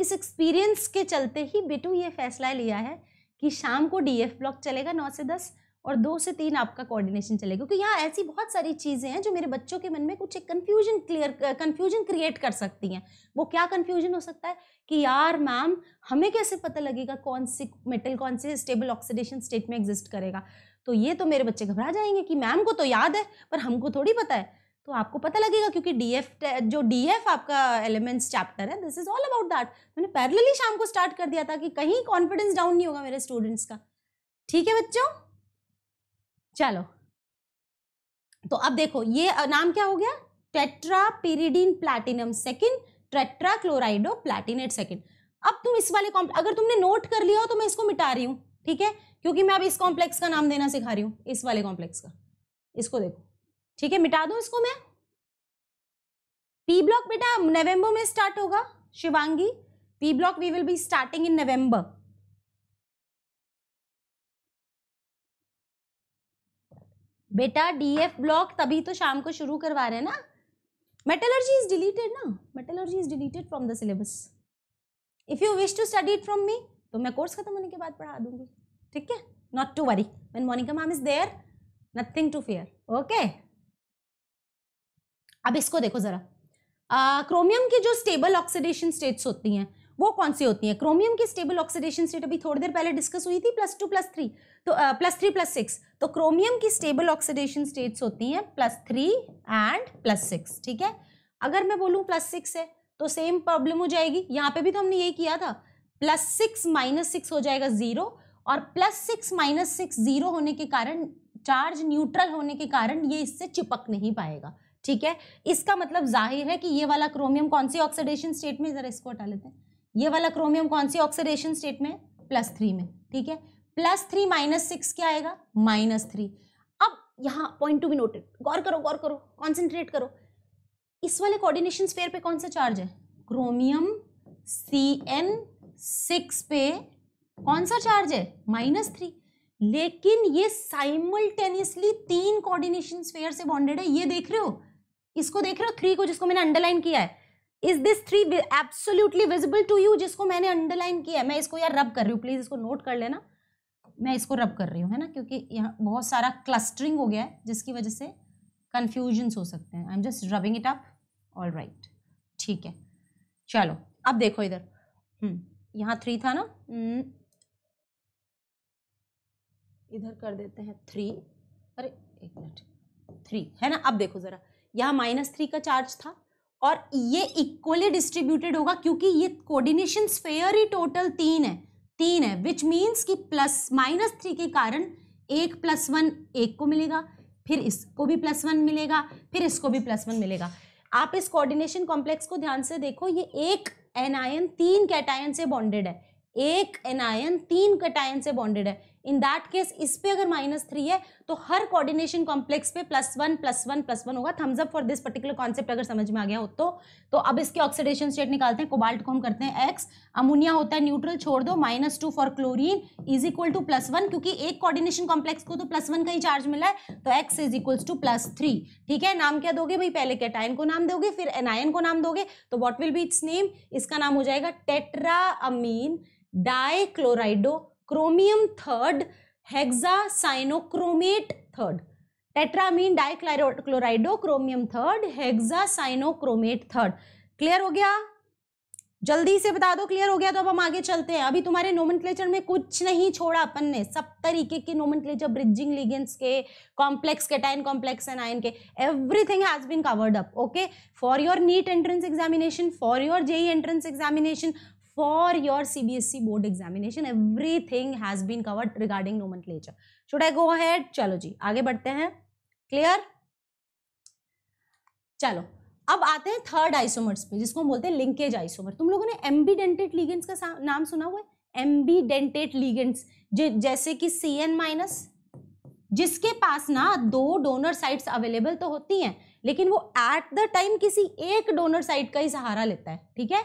इस एक्सपीरियंस के चलते ही बिटू ये फैसला लिया है कि शाम को डीएफ ब्लॉक चलेगा नौ से दस और दो से तीन आपका कोऑर्डिनेशन चलेगा क्योंकि यहाँ ऐसी बहुत सारी चीज़ें हैं जो मेरे बच्चों के मन में कुछ एक कन्फ्यूजन क्लियर कन्फ्यूजन क्रिएट कर सकती हैं वो क्या कन्फ्यूजन हो सकता है कि यार मैम हमें कैसे पता लगेगा कौन सी मेटल कौन से स्टेबल ऑक्सीडेशन स्टेट में एग्जिस्ट करेगा तो ये तो मेरे बच्चे घबरा जाएंगे कि मैम को तो याद है पर हमको थोड़ी पता है तो आपको पता लगेगा क्योंकि डीएफ जो डीएफ आपका एलिमेंट्स चैप्टर है this is all about that मैंने पैरेलली शाम को स्टार्ट कर दिया था कि कहीं कॉन्फिडेंस डाउन नहीं होगा मेरे स्टूडेंट्स का ठीक है बच्चों चलो तो अब देखो ये नाम क्या हो गया tetra pyridine platinum second tetra chlorido platinate second अब तुम इस वाले कॉम्प्लेक्स अगर तुमने नोट कर लिया हो तो मैं इसको मिटा रही हूँ ठीक है क्योंकि मैं अब इस कॉम्प्लेक्स का नाम देना सिखा रही हूँ इस वाले कॉम्प्लेक्स का इसको देखो ठीक है मिटा दूं इसको मैं पी ब्लॉक बेटा नवंबर में स्टार्ट होगा Shivangi P block we will be starting in November बेटा डीएफ ब्लॉक तभी तो शाम को शुरू करवा रहे हैं ना मेटलर्जी इज डिलीटेड ना metallurgy is deleted from the syllabus if you wish to study it from me तो मैं कोर्स खत्म होने के बाद पढ़ा दूंगी ठीक है not to worry when Monica ma'am is there nothing to fear okay अब इसको देखो ज़रा क्रोमियम की जो स्टेबल ऑक्सीडेशन स्टेट्स होती हैं वो कौन सी होती हैं क्रोमियम की स्टेबल ऑक्सीडेशन स्टेट अभी थोड़ी देर पहले डिस्कस हुई थी प्लस टू प्लस थ्री तो प्लस थ्री प्लस सिक्स तो क्रोमियम की स्टेबल ऑक्सीडेशन स्टेट्स होती हैं plus three and plus six ठीक है अगर मैं बोलूँ प्लस सिक्स है तो सेम प्रॉब्लम हो जाएगी यहाँ पे भी तो हमने यही किया था प्लस सिक्स माइनस सिक्स हो जाएगा ज़ीरो और plus six minus six zero होने के कारण चार्ज न्यूट्रल होने के कारण ये इससे चिपक नहीं पाएगा ठीक है इसका मतलब जाहिर है कि ये वाला क्रोमियम कौन सी ऑक्सीडेशन स्टेट में ज़रा इसको हटा लेते हैं ये वाला क्रोमियम कौन सी ऑक्सीडेशन स्टेट में प्लस थ्री में ठीक है प्लस थ्री माइनस सिक्स क्या आएगा माइनस थ्री अब यहाँ पॉइंट टू बी नोटेड गौर करो गौर करो कॉन्सेंट्रेट करो इस वाले कोऑर्डिनेशन स्पेयर पे कौन सा चार्ज है क्रोमियम सी एन सिक्स पे कौन सा चार्ज है माइनस थ्री लेकिन ये साइमल्टेनियसली तीन कोऑर्डिनेशन स्पेयर से बॉन्डेड है ये देख रहे हो इसको देख रहे हो थ्री को जिसको मैंने अंडरलाइन किया है is this three absolutely visible to you जिसको मैंने अंडरलाइन किया है मैं इसको यार रब कर रही हूँ प्लीज़ इसको नोट कर लेना मैं इसको रब कर रही हूँ है ना क्योंकि यहाँ बहुत सारा क्लस्टरिंग हो गया है जिसकी वजह से कन्फ्यूजन्स हो सकते हैं I am just rubbing it up all right ठीक है चलो अब देखो इधर हम्म, यहाँ थ्री था ना हम्म, इधर कर देते हैं थ्री अरे एक मिनट थ्री है ना अब देखो ज़रा यहाँ माइनस थ्री का चार्ज था और ये इक्वली डिस्ट्रीब्यूटेड होगा क्योंकि ये कोऑर्डिनेशन स्फेयर ही टोटल तीन है तीन है विच मीन्स कि प्लस माइनस थ्री के कारण एक प्लस वन एक को मिलेगा फिर इसको भी प्लस वन मिलेगा फिर इसको भी प्लस वन मिलेगा आप इस कोऑर्डिनेशन कॉम्प्लेक्स को ध्यान से देखो ये एक एनायन तीन कैटायन से बॉन्डेड है एक एनायन तीन कैटायन से बॉन्डेड है इन दैट केस इस पे अगर माइनस थ्री है तो हर कोऑर्डिनेशन कॉम्प्लेक्स पे plus one plus one plus one होगा thumbs up for this particular concept अगर समझ में आ गया हो तो तो अब इसके ऑक्सीडेशन स्टेट निकालते हैं कोबाल्ट को हम करते हैं एक्स अमोनिया होता है न्यूट्रल छोड़ दो minus two for chlorine is equal to plus one क्योंकि एक कॉर्डिनेशन कॉम्प्लेक्स को तो प्लस वन का ही चार्ज मिला है तो X is equals to plus three ठीक है नाम क्या दोगे भाई पहले कैटाइन को नाम दोगे फिर एनायन को नाम दोगे तो what will be its name इसका नाम हो जाएगा tetra ammine chlorido chromium third cyanochromate third tetrammine dichlorido chromium third cyanochromate third clear हो गया जल्दी से बता दो क्लियर हो गया तो अब हम आगे चलते हैं अभी तुम्हारे नोमेनक्लेचर में कुछ नहीं छोड़ा अपन ने सब तरीके के नोमेनक्लेचर ब्रिजिंग लिगेंस के कॉम्प्लेक्स के टाइन कॉम्प्लेक्स एंड आयन के everything has been covered up okay for your NEET entrance examination for your JEE entrance examination for your CBSE board examination. Everything has been covered regarding nomenclature. Should I go ahead? चलो जी आगे बढ़ते हैं clear चलो अब आते हैं third isomers पे जिसको हम बोलते हैं लिंकेज आइसोमर तुम लोगों ने एम्बीडेंटेड लीगेंट्स का नाम सुना हुआ है एम्बीडेंटेड लीगेंट्स जैसे कि सी एन माइनस जिसके पास ना दो डोनर साइट्स अवेलेबल तो होती हैं लेकिन वो एट द टाइम किसी एक डोनर साइट का ही सहारा लेता है ठीक है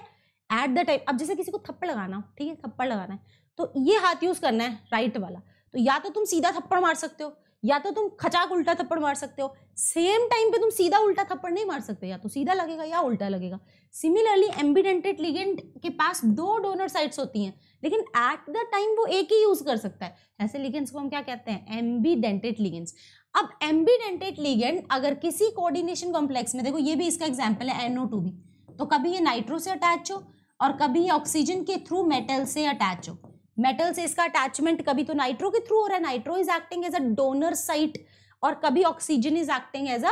एट द टाइम अब जैसे किसी को थप्पड़ लगाना हो ठीक है थप्पड़ लगाना है तो ये हाथ यूज करना है राइट वाला तो या तो तुम सीधा थप्पड़ मार सकते हो या तो तुम खचाक उल्टा थप्पड़ मार सकते हो सेम टाइम पे तुम सीधा उल्टा थप्पड़ नहीं मार सकते या तो सीधा लगेगा या उल्टा लगेगा सिमिलरली एम्बिडेंटेड लिगेंड के पास दो डोनर साइट्स होती हैं लेकिन एट द टाइम वो एक ही यूज कर सकता है ऐसे लिगेंड्स को हम क्या कहते हैं एम्बिडेंटेड लिगेंड्स अब एम्बिडेंटेड लिगेंड अगर किसी कोऑर्डिनेशन कॉम्प्लेक्स में देखो ये भी इसका एग्जाम्पल है एनओ टू भी तो कभी ये नाइट्रो से अटैच हो और कभी ऑक्सीजन के थ्रू मेटल से अटैच हो मेटल से इसका अटैचमेंट कभी तो नाइट्रो के थ्रू हो रहा है nitro is acting as a donor site और कभी oxygen is acting as a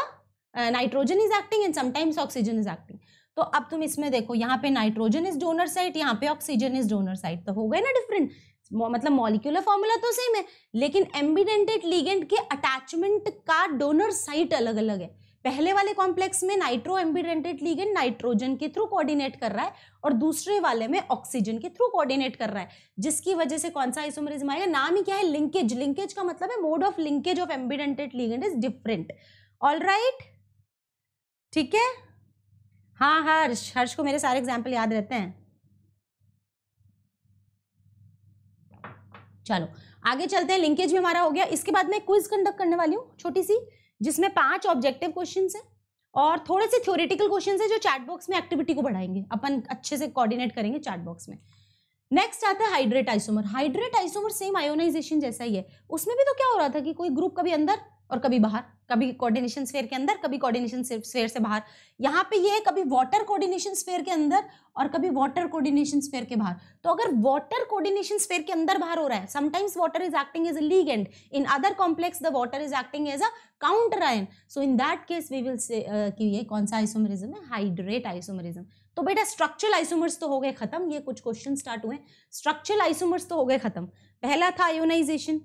nitrogen is acting and sometimes oxygen is acting तो अब तुम इसमें देखो यहाँ पे नाइट्रोजन इज डोनर साइट यहाँ पे ऑक्सीजन इज डोनर साइट तो हो गए ना डिफरेंट मतलब मॉलिक्यूलर फॉर्मूला तो सेम है लेकिन एम्बिडेंटेड लीगेंट के अटैचमेंट का डोनर साइट अलग अलग है पहले वाले कॉम्प्लेक्स में नाइट्रो एम्बीडेंटेड लीगेंड नाइट्रोजन के थ्रू कोऑर्डिनेट कर रहा है और दूसरे वाले में ऑक्सीजन के थ्रू कोऑर्डिनेट कर रहा है जिसकी वजह से कौन सा आइसोमरिज्म आएगा नाम ही क्या है लिंकेज लिंकेज का मतलब है mode of linkage of ambidentate ligand is different all right ठीक है हाँ, हाँ हर्ष हर्ष को मेरे सारे एग्जाम्पल याद रहते हैं चलो आगे चलते हैं लिंकेज भी हमारा हो गया इसके बाद मैं क्विज कंडक्ट करने वाली हूँ छोटी सी जिसमें पांच ऑब्जेक्टिव क्वेश्चन है और थोड़े से थ्योरिटिकल क्वेश्चन है जो चैट बॉक्स में एक्टिविटी को बढ़ाएंगे अपन अच्छे से कोऑर्डिनेट करेंगे चैट बॉक्स में नेक्स्ट आता है hydrate isomer hydrate isomer same ionization जैसा ही है उसमें भी तो क्या हो रहा था कि कोई ग्रुप कभी अंदर और कभी बाहर कभी कोऑर्डिनेशन स्फेयर के अंदर कभी कोऑर्डिनेशन स्फेयर से बाहर यहाँ पे ये है कभी वाटर कोऑर्डिनेशन स्फेयर के अंदर और कभी वाटर कोऑर्डिनेशन स्फेयर के बाहर तो अगर वाटर कोऑर्डिनेशन स्फेयर के अंदर बाहर हो रहा है sometimes water is acting as a ligand in other complex the water is acting as a counter ion so in that case we will say कि ये कौन सा आइसोमरिज्म है हाइड्रेट आइसोमरिज्म तो बेटा स्ट्रक्चरल आइसोमर्स तो हो गए खत्म ये कुछ क्वेश्चन स्टार्ट हुए स्ट्रक्चरल आइसोमर्स तो हो गए खत्म पहला था आयोनाइजेशन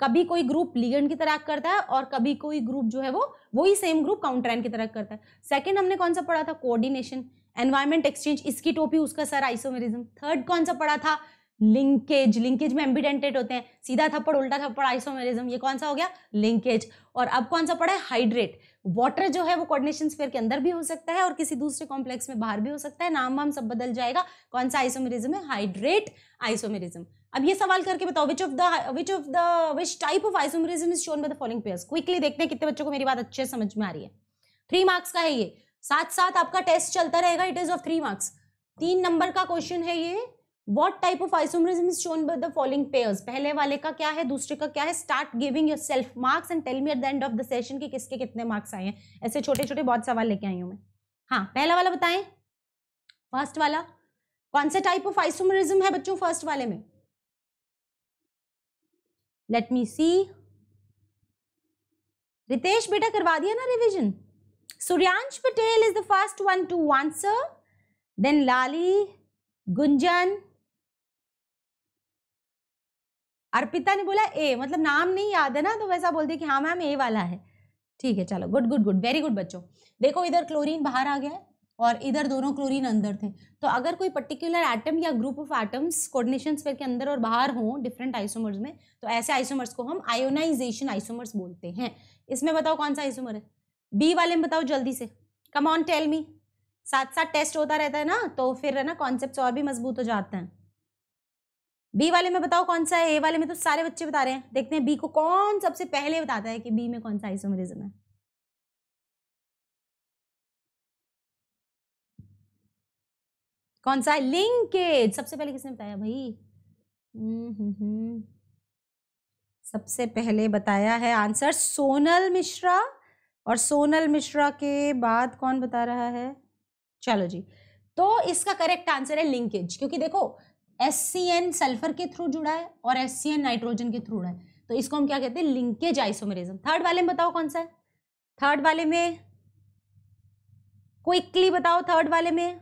कभी कोई ग्रुप लीगेंड की तरह करता है और कभी कोई ग्रुप जो है वो वही सेम ग्रुप काउंट्रैन की तरह करता है सेकेंड हमने कौन सा पढ़ा था कोऑर्डिनेशन एनवायरमेंट एक्सचेंज इसकी टोपी उसका सर आइसोमेरिज्म थर्ड कौन सा पढ़ा था लिंकेज लिंकेज में एम्बिडेंटेड होते हैं सीधा थप्पड़ उल्टा थप्पड़ आइसोमेरिज्म ये कौन सा हो गया लिंकेज और अब कौन सा पड़ा है हाइड्रेट वाटर जो है वो कोऑर्डिनेशन स्पेयर के अंदर भी हो सकता है और किसी दूसरे कॉम्प्लेक्स में बाहर भी हो सकता है नाम वाम सब बदल जाएगा कौन सा आइसोमेरिज्म है हाइड्रेट आइसोमेरिज्म अब ये सवाल करके बताओ which of the which of the which type of isomerism is shown by the following pairs quickly देखते हैं कितने बच्चों को मेरी बात अच्छे समझ में आ रही है थ्री मार्क्स का है ये साथ साथ आपका टेस्ट चलता रहेगा it is of three marks तीन नंबर का क्वेश्चन है ये what type of isomerism is shown by the following pairs पहले वाले का क्या है दूसरे का क्या है start giving yourself marks and tell me at the end of the session के किसके कितने मार्क्स आए हैं ऐसे छोटे छोटे बहुत सवाल लेके आई हूँ मैं हाँ पहला वाला बताएं फर्स्ट वाला कौन से टाइप ऑफ आइसोमरिज्म है बच्चों फर्स्ट वाले में लेट मी सी रितेश बेटा करवा दिया ना revision Suryansh Patel is the first one to answer then Lali Gunjan Arpita ने बोला ए मतलब नाम नहीं याद है ना तो वैसा बोल दिया कि हाँ मैम ए वाला है ठीक है चलो good good good very good बच्चों देखो इधर क्लोरीन बाहर आ गया है और इधर दोनों क्लोरीन अंदर थे तो अगर कोई पर्टिकुलर एटम या group of atoms coordination sphere के अंदर और बाहर हों डिफरेंट आइसोमर्स में तो ऐसे आइसोमर्स को हम आयोनाइजेशन आइसोमर्स बोलते हैं इसमें बताओ कौन सा आइसोमर है बी वाले में बताओ जल्दी से कम ऑन टेल मी साथ साथ टेस्ट होता रहता है ना तो फिर है ना कॉन्सेप्ट और भी मजबूत हो जाते हैं बी वाले में बताओ कौन सा है ए वाले में तो सारे बच्चे बता रहे हैं देखते हैं बी को कौन सबसे पहले बताता है कि बी में कौन सा आइसोमरिज्म है कौन सा है लिंकेज सबसे पहले किसने बताया भाई हम्म सबसे पहले बताया है आंसर सोनल मिश्रा और सोनल मिश्रा के बाद कौन बता रहा है चलो जी तो इसका करेक्ट आंसर है लिंकेज क्योंकि देखो एस सी एन सल्फर के थ्रू जुड़ा है और एस सी एन नाइट्रोजन के थ्रू जुड़ा है तो इसको हम क्या कहते हैं लिंकेज आइसोमेरिज्म थर्ड वाले में बताओ कौन सा है थर्ड वाले में क्विकली बताओ थर्ड वाले में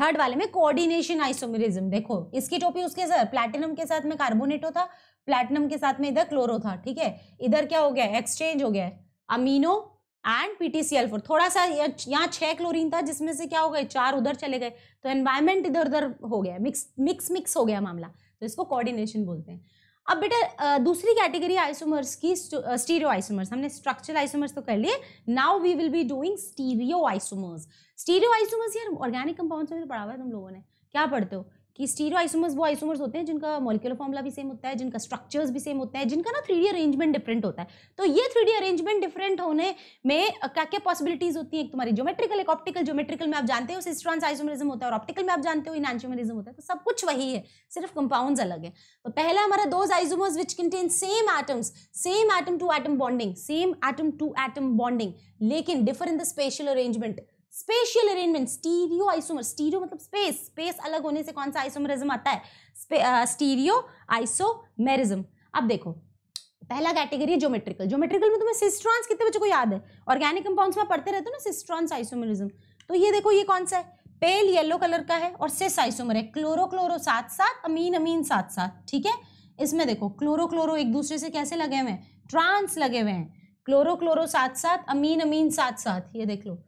थर्ड वाले में कोऑर्डिनेशन आइसोमेरिज्म देखो इसकी टोपी उसके सर प्लैटिनम के साथ में कार्बोनेटो था प्लैटिनम के साथ में इधर क्लोरो था ठीक है इधर क्या हो गया एक्सचेंज हो गया है अमीनो एंड पीटीसीएल फोर थोड़ा सा यहाँ छह क्लोरीन था जिसमें से क्या हो गए चार उधर चले गए तो एनवायरमेंट इधर उधर हो गया मिक्स मिक्स मिक्स हो गया मामला तो इसको कोऑर्डिनेशन बोलते हैं अब बेटा दूसरी कैटेगरी आइसोमर्स की स्टीरियो आइसोमर्स हमने स्ट्रक्चरल आइसोमर्स तो कर लिए now we will be doing stereo isomers stereo isomers यार ऑर्गेनिक कंपाउंड से भी पढ़ा हुआ है तुम लोगों ने क्या पढ़ते हो कि स्टीरो आइसोमर्स वो आइसोमर्स होते हैं जिनका मोलिकुलर फॉर्मला भी सेम होता है जिनका स्ट्रक्चर्स भी सेम होता है जिनका ना थ्री अरेंजमेंट डिफरेंट होता है तो ये थ्री अरेंजमेंट डिफरेंट होने में क्या क्या पॉसिबिलिटीज होती है तुम्हारी जोमेट्रिकल एक ऑप्टिकल जोमेट्रिकल में आप जानते हो सिस्ट्रॉन्स आइसोमरिज्म होता है और ऑप्टिकल में आप जानते हो इन आइसोमरिज्म होता है तो सब कुछ वही है सिर्फ कंपाउंड अलग है तो पहला हमारा those isomers which contain same atoms same atom to atom bonding same atom to atom bonding लेकिन differ in the spatial arrangement spatial arrangement stereo isomer stereo मतलब स्पेस स्पेस अलग होने से कौन सा आइसोमरिज्म आता है स्टीरियो आइसोमेरिज्म अब देखो पहला कैटेगरी है ज्योमेट्रिकल ज्योमेट्रिकल में तुम्हें सिस्ट्रॉन्स कितने बच्चों को याद है ऑर्गेनिक कंपाउंड्स में पढ़ते रहते हो ना सिस्ट्रॉन्स आइसोमेरिज्म तो ये देखो ये कौन सा है पेल येलो कलर का है और सिस आइसोमर है क्लोरो क्लोरो साथ साथ अमीन अमीन साथ साथ ठीक है इसमें देखो क्लोरो क्लोरो एक दूसरे से कैसे लगे हुए हैं ट्रांस लगे हुए हैं क्लोरो क्लोरो साथ साथ अमीन अमीन साथ साथ ये देख लो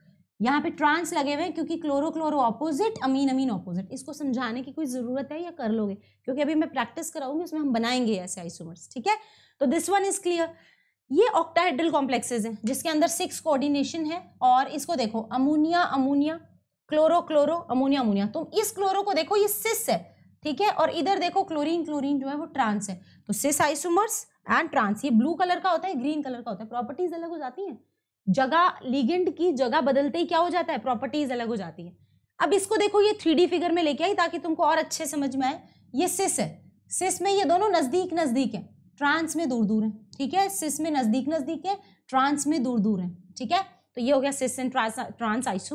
यहाँ पे ट्रांस लगे हुए हैं क्योंकि chloro chloro opposite ammine ammine opposite इसको समझाने की कोई ज़रूरत है या कर लोगे क्योंकि अभी मैं प्रैक्टिस कराऊंगी उसमें हम बनाएंगे ऐसे आइसोमर्स ठीक है तो दिस वन इज़ क्लियर ये ऑक्टाहेड्रल कॉम्प्लेक्सेज हैं जिसके अंदर सिक्स कोऑर्डिनेशन है और इसको देखो ammonia ammonia chloro chloro ammonia ammonia तुम इस क्लोरो को देखो ये सिस है ठीक है और इधर देखो क्लोरीन क्लोरीन जो है वो ट्रांस है तो सिस आइसोमर्स एंड ट्रांस ये ब्लू कलर का होता है ग्रीन कलर का होता है प्रॉपर्टीज अलग हो जाती हैं जगह लीगेंड की जगह बदलते ही क्या हो जाता है प्रॉपर्टीज अलग हो जाती है अब इसको देखो ये थ्री फिगर में लेके आई ताकि तुमको और अच्छे समझ में आए ये सिस है सिस में ये दोनों नज़दीक नज़दीक है ट्रांस में दूर दूर है ठीक है सिस में नज़दीक नज़दीक है ट्रांस में दूर दूर है ठीक है तो ये हो गया सिस एंड ट्रांस ट्रांस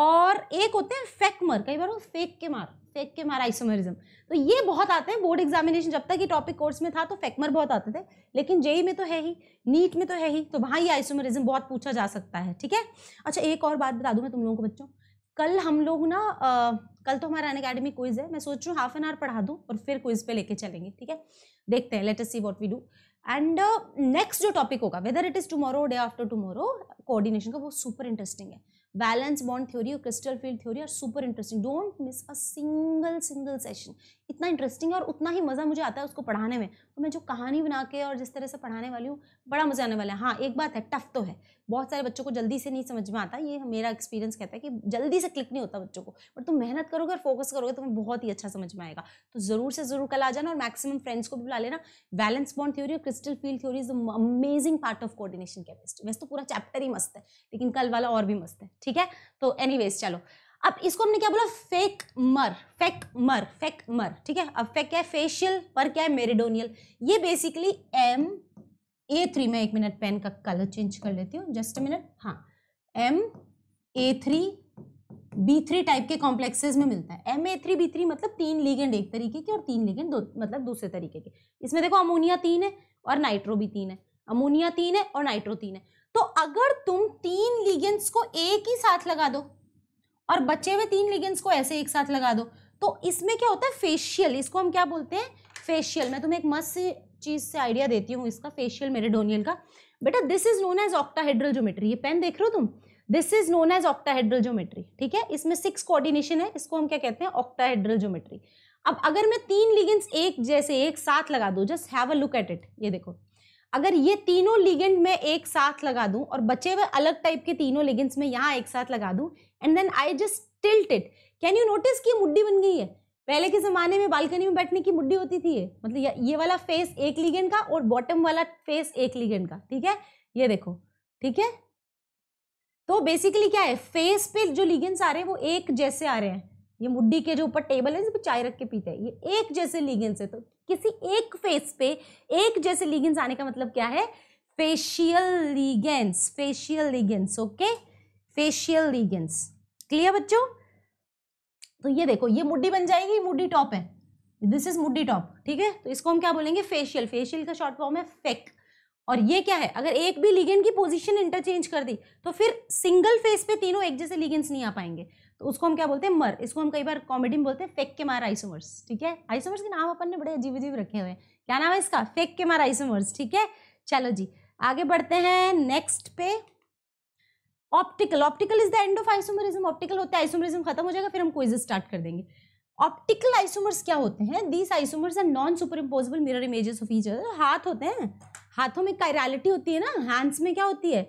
और एक होते हैं फेकमर कई बार वो फेक के मार टेक के मार आइसोमरिज्म तो ये बहुत आते हैं बोर्ड एग्जामिनेशन जब तक ये टॉपिक कोर्स में था तो फेकमर बहुत आते थे लेकिन जेई में तो है ही नीट में तो है ही तो वहाँ ये आइसोमरिज्म बहुत पूछा जा सकता है ठीक है अच्छा एक और बात बता दूँ मैं तुम लोगों को बच्चों कल हम लोग ना आ, कल तो हमारा अन अकेडमी क्विज है मैं सोच रही हूँ हाफ एन आवर पढ़ा दूँ और फिर क्विज पे लेके चलेंगे ठीक है देखते हैं let us see what we do and next जो टॉपिक होगा whether it is tomorrow day after tomorrow coordination का वो सुपर इंटरेस्टिंग है बैलेंस बॉन्ड थ्योरी और क्रिस्टल फील्ड थ्योरी और super interesting don't miss a single single session इतना interesting है और उतना ही मज़ा मुझे आता है उसको पढ़ाने में तो मैं जो कहानी बना के और जिस तरह से पढ़ाने वाली हूँ बड़ा मज़ा आने वाला है हाँ एक बात है टफ तो है बहुत सारे बच्चों को जल्दी से नहीं समझ में आता ये मेरा एक्सपीरियंस कहता है कि जल्दी से क्लिक नहीं होता बच्चों को बट तुम मेहनत करोगे और फोकस करोगे तुम्हें बहुत ही अच्छा समझ में आएगा तो ज़रूर से ज़रूर कल आ जाना और मैक्सिमम फ्रेंड्स को भी बुला लेना बैलेंस बॉन्ड थ्योरी और crystal field theory is amazing part of coordination chemistry वैसे तो पूरा चैप्टर ही मस्त है लेकिन कल वाला और भी मस्त है ठीक है तो एनी चलो अब इसको हमने क्या बोला फेक मर फेक मर फेक मर ठीक है अब फेक क्या है फेशियल पर क्या है मेरिडोनियल ये बेसिकली एम ए थ्री में एक मिनट पेन का कलर चेंज कर लेती हूँ जस्ट मिनट हाँ M A three B three type के कॉम्प्लेक्सेज में मिलता है M A three B three मतलब तीन लीगेंड एक तरीके के और तीन लीगेंड दो मतलब दूसरे तरीके के इसमें देखो अमोनिया तीन है और नाइट्रो भी तीन है अमोनिया तीन है और नाइट्रो तीन है तो अगर तुम तीन लीगेंड्स को एक ही साथ लगा दो और बचे हुए तीन लिगेंड्स को ऐसे एक साथ लगा दो तो इसमें क्या होता है फेशियल इसको हम क्या बोलते हैं फेशियल मैं तुम्हें एक मस्त चीज़ से आइडिया देती हूँ इसका फेशियल मेरेडोनियल का बेटा this is known as octahedral geometry ये पेन देख रहे हो तुम this is known as octahedral geometry ठीक है इसमें सिक्स कोऑर्डिनेशन है इसको हम क्या कहते हैं ऑक्टाहाइड्रल ज्योमेट्री अब अगर मैं तीन लिगेंड्स एक जैसे एक साथ लगा दूँ just have a look at it ये देखो अगर ये तीनों लिगेंड में एक साथ लगा दूं और बचे हुए अलग टाइप के तीनों लिगेंड्स में यहाँ एक साथ लगा दूं and then I just tilt it can you notice कि मुड्डी बन गई है पहले के ज़माने में बालकनी में बैठने की मुड्डी होती थी ये मतलब ये वाला फेस एक लिगेंड का और बॉटम वाला फेस एक लिगेंड का ठीक है ये देखो ठीक है तो बेसिकली क्या है फेस पे जो लिगेंड्स आ रहे हैं वो एक जैसे आ रहे हैं ये मुड्डी के जो ऊपर टेबल है इस चाय रख के पीते हैं ये एक जैसे लिगेंड्स है तो किसी एक फेस पे एक जैसे लीगेंस आने का मतलब क्या है facial ligands facial ligands okay facial ligands clear बच्चों तो ये देखो ये मुड्डी बन जाएगी मुड्डी टॉप है दिस इज मुड्डी टॉप ठीक है तो इसको हम क्या बोलेंगे फेशियल फेशियल का शॉर्ट फॉर्म है फेक और ये क्या है अगर एक भी लिगेंड की पोजीशन इंटरचेंज कर दी तो फिर सिंगल फेस पे तीनों एक जैसे लिगेंड्स नहीं आ पाएंगे तो उसको हम क्या बोलते हैं मर इसको हम कई बार कॉमेडी में बोलते हैं फेक के मार आइसोमर्स ठीक है आइसोमर्स के नाम अपन ने बड़े अजीब अजीब रखे हुए हैं क्या नाम है इसका फेक के मार आइसोमर्स ठीक है चलो जी आगे बढ़ते हैं नेक्स्ट पे optical optical is the end of isomerism optical होता है आइसोमरिज्म खत्म हो जाएगा फिर हम क्विज स्टार्ट कर देंगे ऑप्टिकल आइसोमर्स क्या होते हैं these isomers are non super imposable mirror images of each other हाथ होते हैं हाथों में कायरलिटी होती है ना हैंड्स में क्या होती है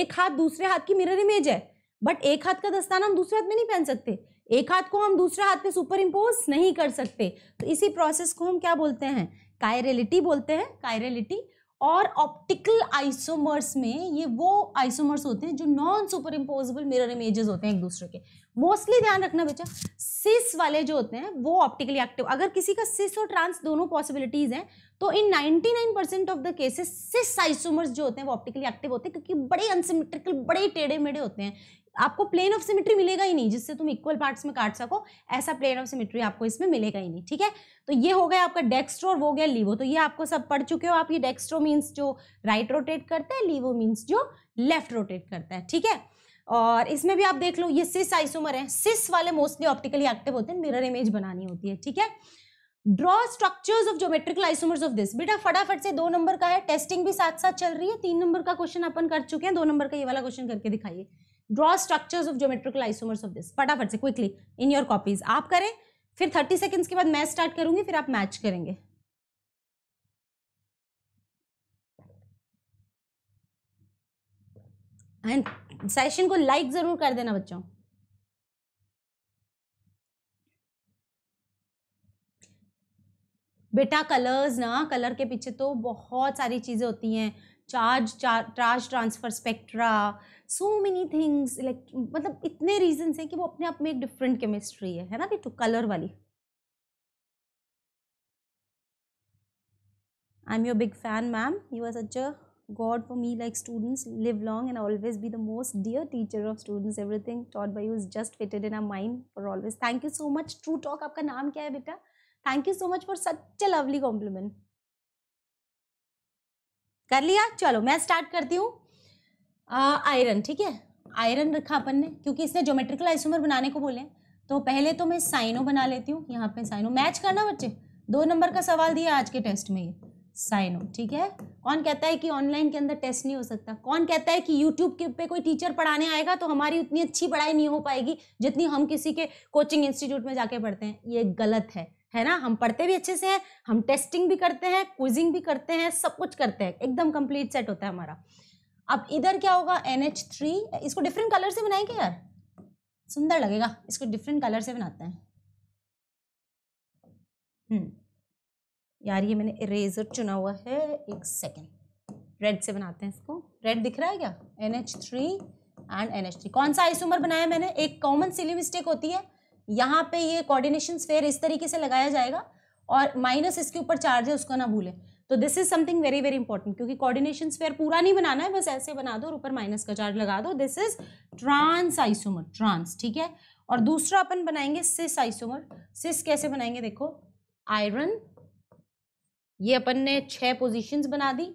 एक हाथ दूसरे हाथ की मिरर इमेज है बट एक हाथ का दस्ताना हम दूसरे हाथ में नहीं पहन सकते एक हाथ को हम दूसरे हाथ पे सुपर इम्पोज नहीं कर सकते तो इसी प्रोसेस को हम क्या बोलते हैं कायरेलिटी बोलते हैं कायरेलिटी और ऑप्टिकल आइसोमर्स में ये वो आइसोमर्स होते हैं जो non super imposable mirror images होते हैं एक दूसरे के मोस्टली ध्यान रखना बेटा सिस वाले जो होते हैं वो ऑप्टिकली एक्टिव अगर किसी का सिस और ट्रांस दोनों पॉसिबिलिटीज़ हैं तो in 99 percent of the cases cis isomers जो होते हैं वो ऑप्टिकली एक्टिव होते हैं क्योंकि बड़े अनसिमेट्रिकल बड़े टेढ़े मेढ़े होते हैं आपको प्लेन ऑफ सिमिट्री मिलेगा ही नहीं जिससे तुम इक्वल पार्ट्स में काट सको ऐसा प्लेन ऑफ सिमिट्री आपको इसमें मिलेगा ही नहीं ठीक है तो ये हो गया आपका डेक्स्ट्रो और वो गया लीवो तो ये आपको सब पढ़ चुके हो आप ये डेक्स्ट्रो मीन्स जो राइट रोटेट करता है लीवो मीन्स जो लेफ्ट रोटेट करता है ठीक है और इसमें भी आप देख लो ये सिस आइसोमर है सिस वाले मोस्टली ऑप्टिकली एक्टिव होते हैं मिरर इमेज बनानी होती है ठीक है draw structures of geometrical isomers of this बेटा फटाफट से दो नंबर का है टेस्टिंग भी साथ साथ चल रही है तीन नंबर का क्वेश्चन अपन कर चुके हैं दो नंबर का ये वाला क्वेश्चन करके दिखाइए draw structures of geometrical isomers of this फटाफट से क्विकली इन योर कॉपीज आप करें फिर थर्टी सेकेंड्स के बाद मैं स्टार्ट करूंगी फिर आप मैच करेंगे एंड सेशन को लाइक जरूर कर देना बच्चों बेटा कलर्स ना कलर के पीछे तो बहुत सारी चीज़ें होती हैं charge charge transfer spectra so many things like मतलब इतने रीजन हैं कि वो अपने आप में एक डिफरेंट केमिस्ट्री है है ना बेटू कलर वाली I am your big fan ma'am you are such a god for me like students live long and always be the most dear teacher of students thing taught by you is just fitted in a mind for always thank you so much true talk आपका नाम क्या है बेटा thank you so much for such a lovely compliment कर लिया चलो मैं start करती हूँ आयरन ठीक है आयरन रखा अपन ने क्योंकि इसने जोमेट्रिकल आइसोमर बनाने को बोले तो पहले तो मैं साइनो बना लेती हूँ यहाँ पे साइनो मैच करना बच्चे दो नंबर का सवाल दिया आज के टेस्ट में ये साइनो ठीक है कौन कहता है कि ऑनलाइन के अंदर टेस्ट नहीं हो सकता कौन कहता है कि यूट्यूब के पे कोई टीचर पढ़ाने आएगा तो हमारी उतनी अच्छी पढ़ाई नहीं हो पाएगी जितनी हम किसी के कोचिंग इंस्टीट्यूट में जाके पढ़ते हैं ये गलत है है ना हम पढ़ते भी अच्छे से हैं हम टेस्टिंग भी करते हैं क्विजिंग भी करते हैं सब कुछ करते हैं एकदम कंप्लीट सेट होता है हमारा अब इधर क्या होगा एन एच थ्री इसको डिफरेंट कलर से बनाएंगे यार सुंदर लगेगा इसको डिफरेंट कलर से बनाते हैं हम्म। यार ये मैंने इरेजर चुना हुआ है एक सेकेंड रेड से बनाते हैं इसको रेड दिख रहा है क्या N H three and N H three कौन सा आइसूमर बनाया मैंने एक कॉमन सिली मिस्टेक होती है यहाँ पे ये कोऑर्डिनेशन स्फेयर इस तरीके से लगाया जाएगा और माइनस इसके ऊपर चार्ज है उसको ना भूलें तो this is something very very important क्योंकि कोऑर्डिनेशन स्पेयर पूरा नहीं बनाना है बस ऐसे बना दो और ऊपर माइनस का चार्ज लगा दो this is trans isomer trans ठीक है और दूसरा अपन बनाएंगे सिस आइसोमर सिस कैसे बनाएंगे देखो आयरन ये अपन ने छह पोजिशन बना दी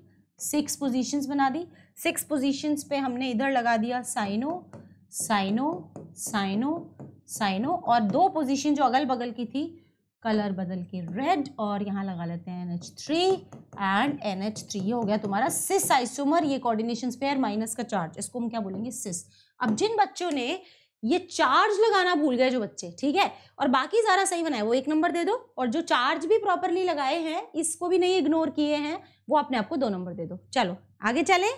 सिक्स पोजिशन बना दी सिक्स पोजिशन पे हमने इधर लगा दिया साइनो साइनो साइनो साइनो और दो पोजिशन जो अगल बगल की थी कलर बदल के रेड और यहाँ लगा लेते हैं N H three and N H three हो गया तुम्हारा सिस आइसोमर ये कोऑर्डिनेशन पेयर माइनस का चार्ज इसको हम क्या बोलेंगे सिस अब जिन बच्चों ने ये चार्ज लगाना भूल गए जो बच्चे ठीक है और बाकी सारा सही बनाए वो एक नंबर दे दो और जो चार्ज भी प्रॉपरली लगाए हैं इसको भी नहीं इग्नोर किए हैं वो अपने आप को दो नंबर दे दो चलो आगे चले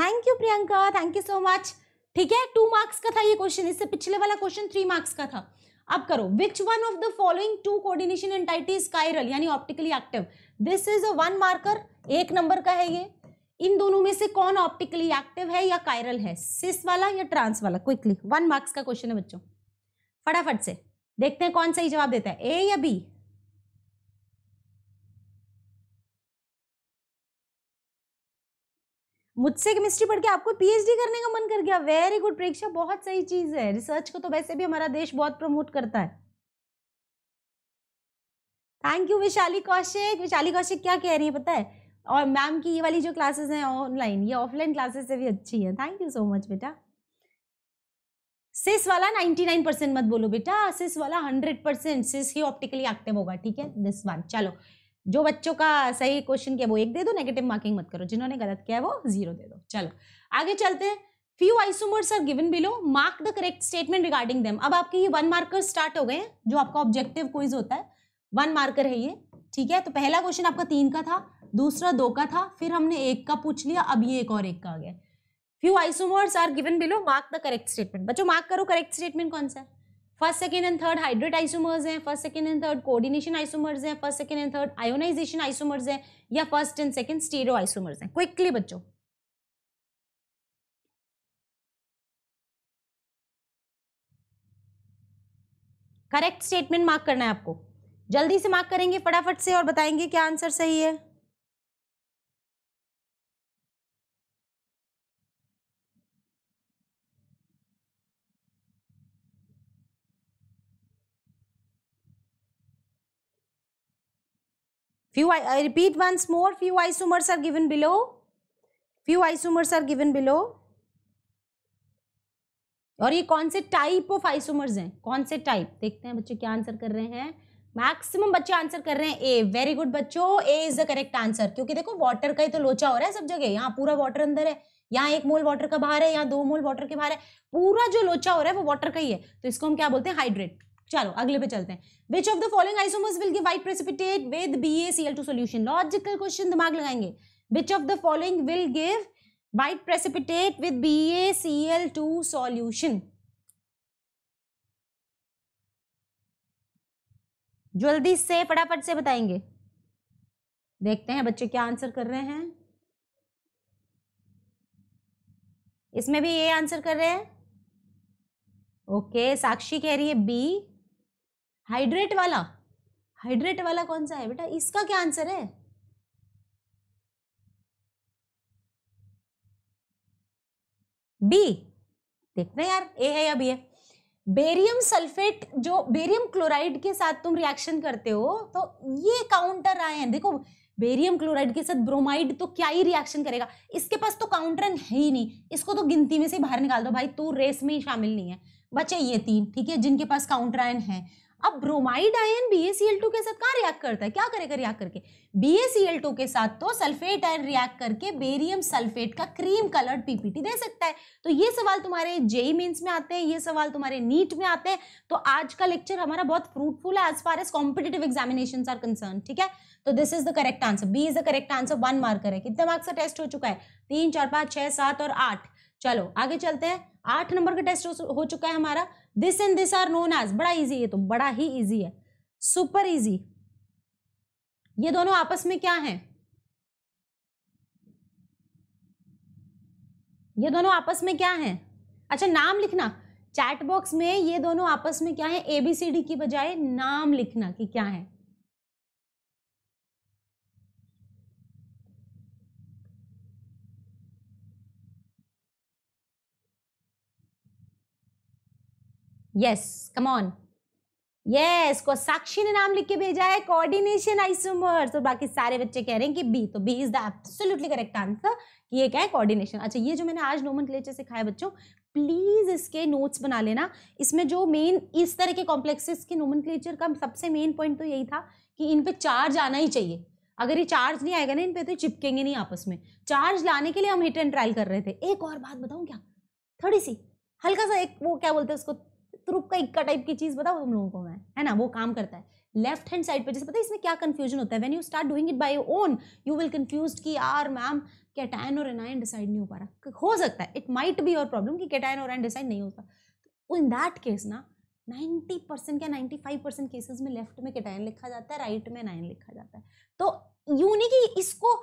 thank you Priyanka thank you so much ठीक है टू मार्क्स का था ये क्वेश्चन इससे पिछले वाला क्वेश्चन थ्री मार्क्स का था अब करो which one of the following two coordination entity chiral यानी optically active this is a one marker एक नंबर का है ये इन दोनों में से कौन ऑप्टिकली एक्टिव है या कायरल है सिस वाला या ट्रांस वाला क्विकली वन मार्क्स का क्वेश्चन है बच्चों फटाफट से देखते हैं कौन सही जवाब देता है ए या बी मुझसे केमिस्ट्री पढ़ के आपको पीएचडी करने का मन कर गया वेरी गुड प्रेक्षा बहुत सही चीज़ है रिसर्च को तो वैसे भी हमारा देश बहुत प्रमोट करता है थैंक यू विशाली कौशिक विशाली कौशिक क्या कह रही है पता है और मैम की ये वाली जो क्लासेस हैं ऑनलाइन ये ऑफलाइन क्लासेस से भी अच्छी है थैंक यू सो मच बेटा सिस वाला नाइन परसेंट मत बोलो बेटा सिस वाला हंड्रेड परसेंट सिस ही ऑप्टिकली एक्टिव होगा ठीक है दिस वन चलो जो बच्चों का सही क्वेश्चन किया वो एक दे दो नेगेटिव मार्किंग मत करो जिन्होंने गलत किया है वो जीरो दे दो चलो आगे चलते हैं few isomers are given below mark the correct statement regarding them अब आपके ये वन मार्कर स्टार्ट हो गए हैं जो आपका ऑब्जेक्टिव क्विज होता है वन मार्कर है ये ठीक है तो पहला क्वेश्चन आपका तीन का था दूसरा दो का था फिर हमने एक का पूछ लिया अब ये एक और एक का आ गया few isomers are given below mark the correct statement बच्चों मार्क करो करेक्ट स्टेटमेंट कौन सा है first second and third hydrate isomers हैं first second and third coordination isomers हैं first second and third ionization isomers हैं या first and second stereo isomers हैं क्विकली बच्चों करेक्ट स्टेटमेंट मार्क करना है आपको जल्दी से मार्क करेंगे फटाफट से और बताएंगे क्या आंसर सही है Few, I repeat once more, few isomers are given below. Few isomers are given below. और ये कौन से टाइप ऑफ आइसोमर्स हैं कौन से टाइप देखते हैं बच्चे क्या आंसर कर रहे हैं मैक्सिमम बच्चे आंसर कर रहे हैं ए वेरी गुड बच्चों A is the correct answer क्योंकि देखो वाटर का ही तो लोचा हो रहा है सब जगह यहाँ पूरा वाटर अंदर है यहाँ एक मोल वाटर का बाहर है यहाँ दो मोल वाटर के बाहर है पूरा जो लोचा हो रहा है वो वाटर का ही है तो इसको हम क्या बोलते हैं हाइड्रेट चलो अगले पे चलते हैं which of the following isomers will give white precipitate with two solution logical question दिमाग लगाएंगे which of the following will give white precipitate with two solution जल्दी से फटाफट से बताएंगे देखते हैं बच्चे क्या आंसर कर रहे हैं इसमें भी ये आंसर कर रहे हैं ओके साक्षी कह रही है बी हाइड्रेट वाला हाइड्रेट वाला कौन सा है बेटा इसका क्या आंसर है बी देखते हैं यार ए है या बी है बेरियम सल्फेट जो बेरियम क्लोराइड के साथ तुम रिएक्शन करते हो तो ये काउंटर आए हैं देखो बेरियम क्लोराइड के साथ ब्रोमाइड तो क्या ही रिएक्शन करेगा इसके पास तो काउंटर है ही नहीं इसको तो गिनती में से बाहर निकाल दो भाई तू रेस में ही शामिल नहीं है बचे ये तीन ठीक है जिनके पास काउंटर आयन है अब ब्रोमाइड आयन BaCl2 के साथ कहाँ रिएक्ट करता है क्या करेगा रिएक्ट करके BaCl2 के साथ तो सल्फेट आयन रिएक्ट करके बेरियम सल्फेट का क्रीम कलर्ड पीपीटी दे सकता है तो ये सवाल तुम्हारे जेई मेंस e में आते हैं ये सवाल तुम्हारे नीट में आते हैं तो आज का लेक्चर हमारा बहुत फ्रूटफुल है as far as competitive examination are concern ठीक है तो this is the correct answer B is the correct answer one marker है कितने मार्क्स का टेस्ट हो चुका है तीन चार पाँच छः सात और आठ चलो आगे चलते हैं आठ नंबर का टेस्ट हो चुका है हमारा this and this are known as बड़ा इजी है तो बड़ा ही इजी है सुपर इजी ये दोनों आपस में क्या हैं ये दोनों आपस में क्या हैं अच्छा नाम लिखना चैट बॉक्स में ये दोनों आपस में क्या है एबीसीडी की बजाय नाम लिखना कि क्या है यस कम ऑन यस को साक्षी ने नाम लिख के भेजा है कोऑर्डिनेशन आइसोमर तो बाकी सारे बच्चे कह रहे हैं कि बी तो B is the absolutely correct answer कि ये क्या है कोऑर्डिनेशन अच्छा ये जो मैंने आज नोमन क्लेचर सिखाया बच्चों प्लीज़ इसके नोट्स बना लेना इसमें जो मेन इस तरह के कॉम्प्लेक्सेस के नोमन का सबसे मेन पॉइंट तो यही था कि इन पे चार्ज आना ही चाहिए अगर ये चार्ज नहीं आएगा ना इन पे तो चिपकेंगे नहीं आपस में चार्ज लाने के लिए हम हिट एंड ट्रायल कर रहे थे एक और बात बताऊं क्या थोड़ी सी हल्का सा एक वो क्या बोलते हैं उसको तुरुप का इक्का टाइप की चीज़ बताओ तुम लोगों को मैं है ना वो काम करता है लेफ्ट हैंड साइड पे जैसे पता है इसमें क्या कंफ्यूजन होता है when you start doing it by own you will confuse कि आर मैम कैटायन और एनायन डिसाइड नहीं हो पा रहा हो सकता है it might be your problem कि कैटायन और एन डिसाइड नहीं होता तो इन दैट केस ना नाइन्टी परसेंट या फाइव परसेंट केसेज में लेफ्ट में कैटायन लिखा जाता है राइट में नाइन लिखा जाता है तो यूं नहीं कि इसको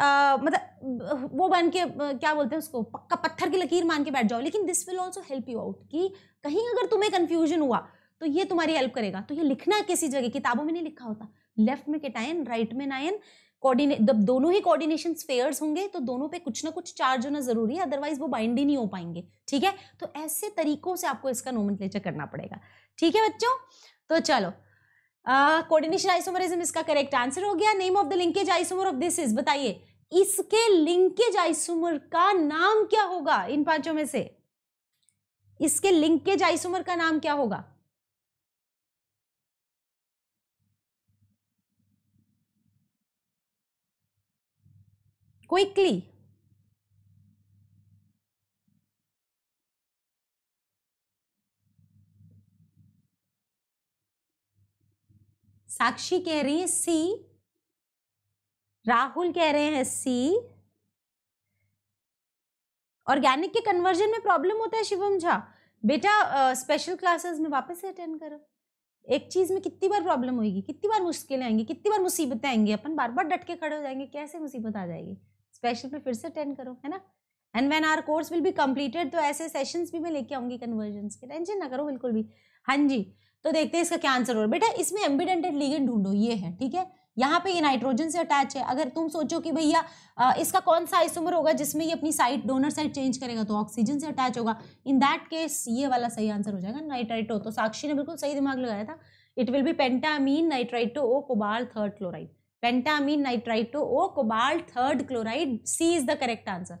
मतलब वो बन के क्या बोलते हैं उसको पक्का पत्थर की लकीर मान के बैठ जाओ लेकिन this will also help you out कि कहीं अगर तुम्हें कन्फ्यूजन हुआ तो ये तुम्हारी हेल्प करेगा तो ये लिखना किसी जगह किताबों में नहीं लिखा होता लेफ्ट में केटाइन राइट में नायन कोऑर्डिनेट जब दोनों ही कोऑर्डिनेशन फेयर्स होंगे तो दोनों पे कुछ ना कुछ चार्ज होना जरूरी है अदरवाइज वो बाइंड ही नहीं हो पाएंगे ठीक है तो ऐसे तरीकों से आपको इसका नोमेनक्लेचर करना पड़ेगा ठीक है बच्चों तो चलो कोऑर्डिनेशन आइसोमरिज्म इसका करेक्ट आंसर हो गया name of the linkage isomer of this is बताइए इसके लिंकेज आइसोमर का नाम क्या होगा इन पांचों में से इसके लिंकेज आइसोमर का नाम क्या होगा क्विकली साक्षी कह रही है सी राहुल कह रहे हैं सी ऑर्गेनिक के कन्वर्जन में प्रॉब्लम होता है शिवम झा बेटा स्पेशल uh, क्लासेस में वापस से अटेंड करो एक चीज़ में कितनी बार प्रॉब्लम होगी कितनी बार मुश्किलें आएंगी कितनी बार मुसीबतें आएंगी अपन बार बार डट के खड़े हो जाएंगे कैसे मुसीबत आ जाएगी स्पेशल में फिर से अटेंड करो है ना and when are course will be completed तो ऐसे सेशंस भी मैं लेके आऊँगी कन्वर्जन के टेंशन ना करो बिल्कुल भी हाँ जी तो देखते हैं इसका क्या आंसर हो बेटा इसमें एम्बिडेंटेड लीगेंड ढूंढो ये है ठीक है यहाँ पे ये नाइट्रोजन से अटैच है अगर तुम सोचो कि भैया इसका कौन सा आइसोमर होगा जिसमें ये अपनी साइट डोनर साइट चेंज करेगा तो ऑक्सीजन से अटैच होगा इन दैट केस ये वाला सही आंसर हो जाएगा नाइट्राइटो तो साक्षी ने बिल्कुल सही दिमाग लगाया था it will be pentammine nitrito O cobalt third chloride pentammine nitrito O cobalt third chloride C is the correct answer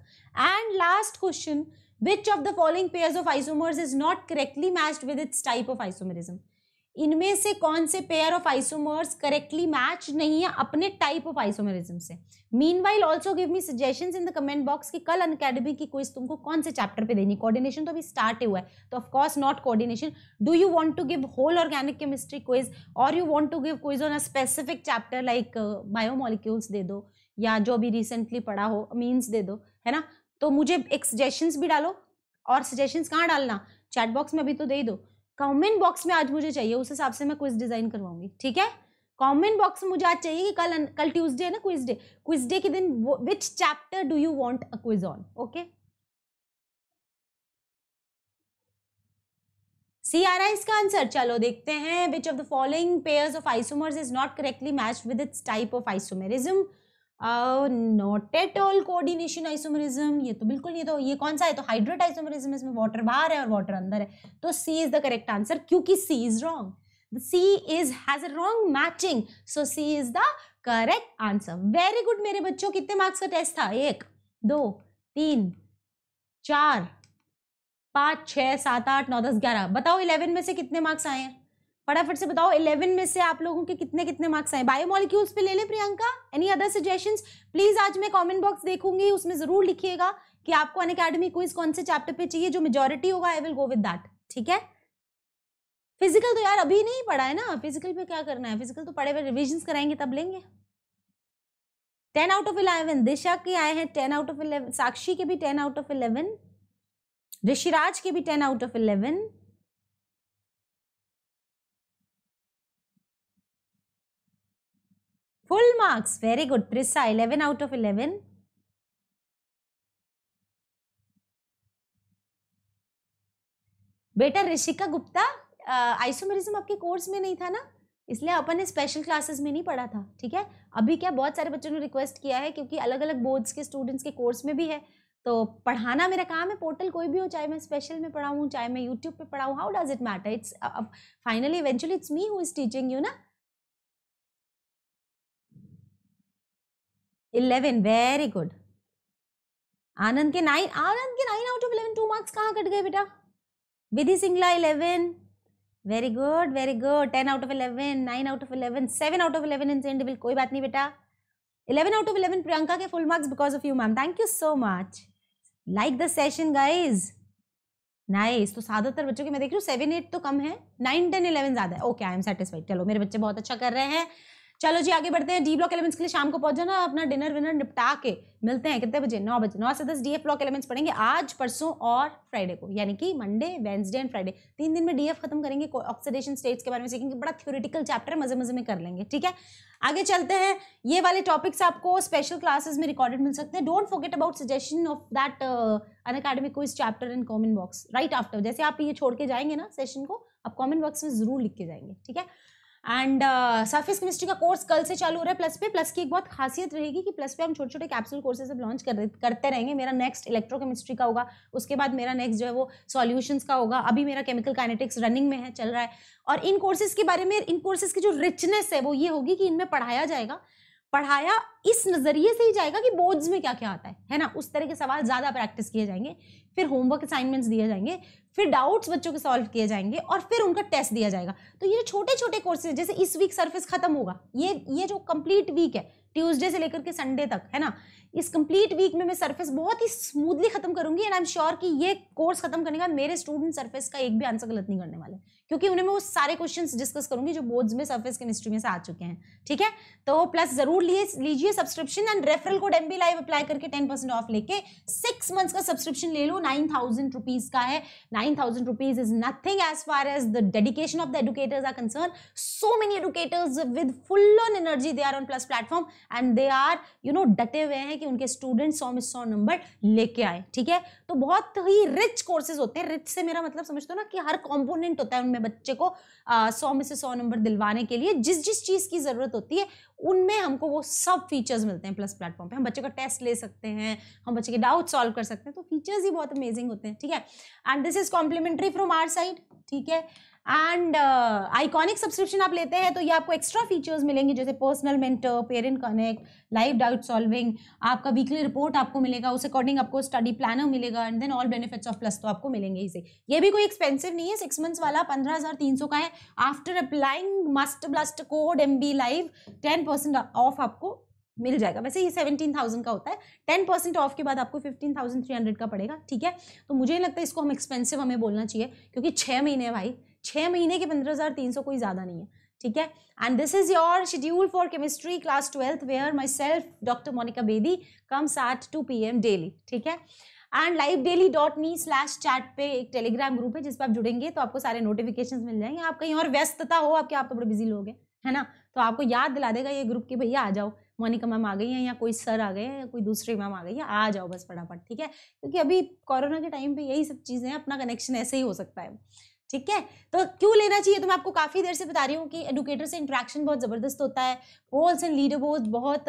and last question which of the following pairs of isomers is not correctly matched with its type of isomerism इनमें से कौन से pair of isomers correctly match नहीं है अपने type of isomerism से meanwhile also give me suggestion in the comment box कि कल अनकेडमी की क्विज तुमको कौन से चैप्टर पे देनी कोऑर्डिनेशन तो अभी स्टार्ट हुआ है तो of course not coordination do you want to give whole organic chemistry quiz और you want to give quiz on a specific chapter like biomolecules दे दो या जो अभी रिसेंटली पढ़ा हो मीन्स दे दो है ना तो मुझे एक सजेशन भी डालो और सजेशन कहाँ डालना चैट बॉक्स में अभी तो दे दो कॉमेंट बॉक्स में आज मुझे चाहिए उस हिसाब से मैं क्विज डिज़ाइन करवाऊंगी ठीक है कॉमेंट बॉक्स में मुझे आज चाहिए कि कल कल ट्यूसडे है ना क्विज डे क्विज डे के दिन which chapter do you want a quiz on okay C R I इसका आंसर चलो देखते हैं which of the following pairs of isomers is not correctly match with its type of isomerism not at all coordination isomerism ये तो बिल्कुल नहीं तो ये कौन सा है तो हाइड्रेट आइसोमरिज्म इसमें वाटर बाहर है और वाटर अंदर है तो C is the correct answer क्योंकि C is wrong C is has a wrong matching so C is the correct answer very good मेरे बच्चों कितने मार्क्स का टेस्ट था एक दो तीन चार पाँच छः सात आठ नौ दस ग्यारह बताओ इलेवन में से कितने मार्क्स आए हैं फटाफट से बताओ इलेवन में से आप लोगों के कितने कितने मार्क्स आए बायोमोलिक्यूल्स पे ले ले Priyanka any other suggestion please आज मैं कॉमेंट बॉक्स देखूंगी उसमें जरूर लिखिएगा कि आपको अन अकेडमी क्विज कौन से चैप्टर पे चाहिए जो मेजोरिटी होगा I will go with that ठीक है फिजिकल तो यार अभी नहीं पढ़ा है ना फिजिकल पे क्या करना है फिजिकल तो पढ़े हुए रिविजन कराएंगे तब लेंगे ten out of eleven Disha के आए हैं ten out of eleven Sakshi के भी ten out of eleven Rishiraj के भी ten out of eleven Full marks. Very good. Prisa. 11 out of 11. बेटा ऋषिका गुप्ता आइसोमेरिज्म आपके कोर्स में नहीं था ना इसलिए अपन ने स्पेशल क्लासेस में नहीं पढ़ा था ठीक है अभी क्या बहुत सारे बच्चों ने रिक्वेस्ट किया है क्योंकि अलग अलग बोर्ड्स के स्टूडेंट्स के कोर्स में भी है तो पढ़ाना मेरा काम है पोर्टल कोई भी हो चाहे मैं स्पेशल में पढ़ाऊँ चाहे मैं यूट्यूब पे पढ़ाऊँ how does it matter it's finally eventually it's me who is teaching you ना इलेवन वेरी गुड आनंद के नाइन आनंद के nine out of eleven two marks कहाँ कट गए बेटा Vidhi Singla eleven very good very good ten out of eleven nine out of eleven seven out of eleven incredible कोई बात नहीं बेटा eleven out of eleven Priyanka के full marks because of you ma'am thank you so much like the session guys nice तो ज़्यादातर बच्चों के मैं देख रही हूँ सेवन एट तो कम है नाइन टेन इलेवन ज़्यादा है ओके आई एम सेटिस्फाइड चलो मेरे बच्चे बहुत अच्छा कर रहे हैं चलो जी आगे बढ़ते हैं डी ब्लॉक एलिमेंट्स के लिए शाम को पहुंच जाना अपना डिनर विनर निपटा के मिलते हैं कितने बजे नौ बजे नौ से दस डी एफ ब्लॉक एलिमेंट्स पढ़ेंगे आज परसों और फ्राइडे को यानी कि मंडे वेंसडे एंड फ्राइडे तीन दिन में डी एफ खत्म करेंगे ऑक्सीडेशन स्टेट्स के बारे में सीखेंगे बड़ा थ्योरेटिकल चैप्टर मजे मजे में कर लेंगे ठीक है आगे चलते हैं ये वाले टॉपिक्स आपको स्पेशल क्लासेस में रिकॉर्डेड मिल सकते हैं don't forget about suggestion of that Unacademy quiz chapter in comment box right after जैसे आप ये छोड़ के जाएंगे ना सेशन को आप कॉमन बॉक्स में जरूर लिख के जाएंगे ठीक है एंड सर्फेस केमिस्ट्री का कोर्स कल से चालू हो रहा है प्लस पे प्लस की एक बहुत खासियत रहेगी कि प्लस पे हम छोटे छोटे कैप्सूल कोर्सेज अब लॉन्च कर, करते रहेंगे मेरा नेक्स्ट इलेक्ट्रोकेमिस्ट्री का होगा उसके बाद मेरा नेक्स्ट जो है वो सॉल्यूशंस का होगा अभी मेरा केमिकल काइनेटिक्स रनिंग में है चल रहा है और इन कोर्सेज के बारे में इन कोर्सेज की जो रिचनेस है वो ये होगी कि इनमें पढ़ाया जाएगा पढ़ाया इस नज़रिए से ही जाएगा कि बोर्ड्स में क्या क्या आता है है ना उस तरह के सवाल ज़्यादा प्रैक्टिस किए जाएंगे फिर होमवर्क असाइनमेंट्स दिए जाएंगे फिर डाउट्स बच्चों के सॉल्व किए जाएंगे और फिर उनका टेस्ट दिया जाएगा तो ये छोटे छोटे कोर्सेज जैसे इस वीक सर्फिस खत्म होगा ये ये जो कंप्लीट वीक है ट्यूजडे से लेकर के संडे तक है ना इस कंप्लीट वीक में मैं सर्फेस बहुत ही स्मूथली खत्म करूंगी एंड आई एम श्योर कि ये कोर्स खत्म करने का मेरे स्टूडेंट सर्फेस का एक भी आंसर गलत नहीं करने वाले क्योंकि उन्हें मैं वो सारे क्वेश्चन डिस्कस करूंगी जो बोर्ड्स में सर्फेस केमिस्ट्री में से आ चुके हैं ठीक है तो प्लस जरूर लीजिए subscription and referral code MB live apply करके टेन परसेंट ऑफ लेके सिक्स मंथ्स का सब्सक्रिप्शन ले लो नाइन थाउजेंड रुपीज का है nine thousand rupees is nothing as far as the dedication of the educators are concern so many educators with full on energy they are on plus platform and they are you know डटे हुए हैं कि उनके student सौ में सौ number लेके आए ठीक है तो बहुत ही रिच कोर्सेज होते हैं रिच से मेरा मतलब समझते हो ना कि हर कॉम्पोनेंट होता है उनमें अपने बच्चे को सौ में से सौ नंबर दिलवाने के लिए जिस जिस चीज़ की ज़रूरत होती है उनमें हमको वो सब फीचर्स मिलते हैं प्लस प्लेटफॉर्म पे हम बच्चे का टेस्ट ले सकते हैं हम बच्चे के डाउट सॉल्व कर सकते हैं तो फीचर्स ही बहुत अमेजिंग होते हैं ठीक है and this is complimentary from our side ठीक है एंड आइकॉनिक सब्सक्रिप्शन आप लेते हैं तो ये आपको एक्स्ट्रा फीचर्स मिलेंगे जैसे personal mentor parent connect live doubt solving आपका वीकली रिपोर्ट आपको मिलेगा उस अकॉर्डिंग आपको स्टडी प्लानर मिलेगा and then all benefits of plus तो आपको मिलेंगे इसे ये भी कोई एक्सपेंसिव नहीं है सिक्स मंथ्स वाला पंद्रह हज़ार तीन सौ का है after applying must blast code M B live ten percent off आपको मिल जाएगा वैसे ये सेवेंटीन थाउजेंड का होता है टेन परसेंट ऑफ के बाद आपको फिफ्टीन थाउजेंड थ्री हंड्रेड का पड़ेगा ठीक है तो मुझे नहीं लगता इसको हम एक्सपेंसिव हमें बोलना चाहिए क्योंकि छः महीने भाई छः महीने के पंद्रह हज़ार तीन सौ कोई ज़्यादा नहीं है ठीक है and this is your schedule for chemistry class twelfth where myself doctor Monika Bedi comes at two P M daily ठीक है and live daily dot me slash chat पे एक टेलीग्राम ग्रुप है जिस पर आप जुड़ेंगे तो आपको सारे नोटिफिकेशन मिल जाएंगे आप कहीं और व्यस्तता हो आपके आप तो बड़े बिजी लोग हैं है ना तो आपको याद दिला देगा ये ग्रुप कि भैया आ जाओ मोनिका मैम आ गई हैं या कोई सर आ गए हैं या कोई दूसरी मैम आ गई है आ जाओ बस फटाफट ठीक है क्योंकि अभी कोरोना के टाइम पे यही सब चीज़ें हैं अपना कनेक्शन ऐसे ही हो सकता है ठीक है तो क्यों लेना चाहिए तो मैं आपको काफ़ी देर से बता रही हूँ कि एडुकेटर से इंट्रैक्शन बहुत ज़बरदस्त होता है पोल्स एंड लीडर बोल्स बहुत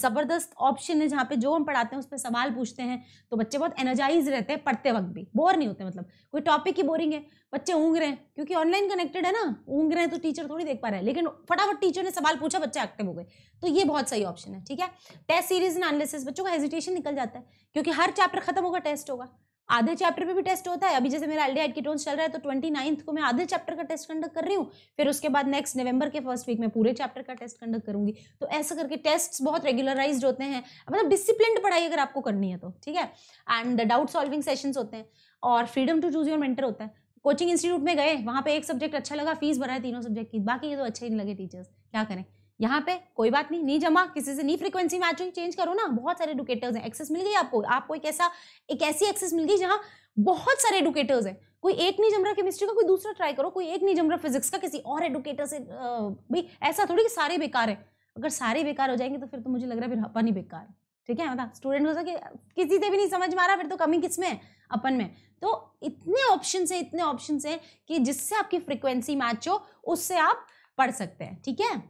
ज़बरदस्त ऑप्शन है जहाँ पे जो हम पढ़ाते हैं उस पर सवाल पूछते हैं तो बच्चे बहुत एनर्जाइज रहते हैं पढ़ते वक्त भी बोर नहीं होते मतलब कोई टॉपिक ही बोरिंग है बच्चे ऊँग रहे हैं क्योंकि ऑनलाइन कनेक्टेड है ना ऊँग रहे हैं तो टीचर थोड़ी देख पा रहे हैं लेकिन फटाफट टीचर ने सवाल पूछा बच्चे एक्टिव हो गए तो ये बहुत सही ऑप्शन है ठीक है टेस्ट सीरीज एनालिसिस बच्चों का हेजिटेशन निकल जाता है क्योंकि हर चैप्टर खत्म होगा टेस्ट होगा आधे चैप्टर पे भी टेस्ट होता है अभी जैसे मेरा एल कीटोन्स चल रहा है तो ट्वेंटी नाइन्थ को मैं आधे चैप्टर का टेस्ट कंडक्ट कर रही हूँ फिर उसके बाद नेक्स्ट नवंबर के फर्स्ट वीक में पूरे चैप्टर का टेस्ट कंडक्ट करूंगी तो ऐसा करके टेस्ट बहुत रेगुलराइज होते हैं मतलब डिसिप्लिन पढ़ाई अगर आपको करनी है तो ठीक है एंड डाउट सॉल्विंग सेशन होते हैं और freedom to choose your mentor होता है कोचिंग इंस्टीट्यूट में गए वहाँ पे एक सब्जेक्ट अच्छा लगा फीस भरा है तीनों सब्जेक्ट की बाकी ये तो अच्छे नहीं लगे टीचर्स क्या करें यहाँ पे कोई बात नहीं नहीं जमा किसी से नहीं फ्रीक्वेंसी मैच हुई चेंज करो ना बहुत सारे एडुकेटर्स हैं एक्सेस मिल गई आपको आपको एक ऐसा एक ऐसी एक्सेस मिल गई जहाँ बहुत सारे एडुकेटर्स हैं कोई एक नहीं जम रहा केमिस्ट्री का कोई दूसरा ट्राई करो कोई एक नहीं जम रहा फिजिक्स का किसी और एडुकेटर से भाई ऐसा थोड़ी कि सारे बेकार है अगर सारे बेकार हो जाएंगे तो फिर तो मुझे लग रहा है फिर अपन ही बेकार है ठीक है मतलब स्टूडेंट हो सके किसी से भी नहीं समझ मारा फिर तो कमी किस में है अपन में तो इतने ऑप्शन हैं इतने ऑप्शन हैं कि जिससे आपकी फ्रिक्वेंसी मैच हो उससे आप पढ़ सकते हैं ठीक है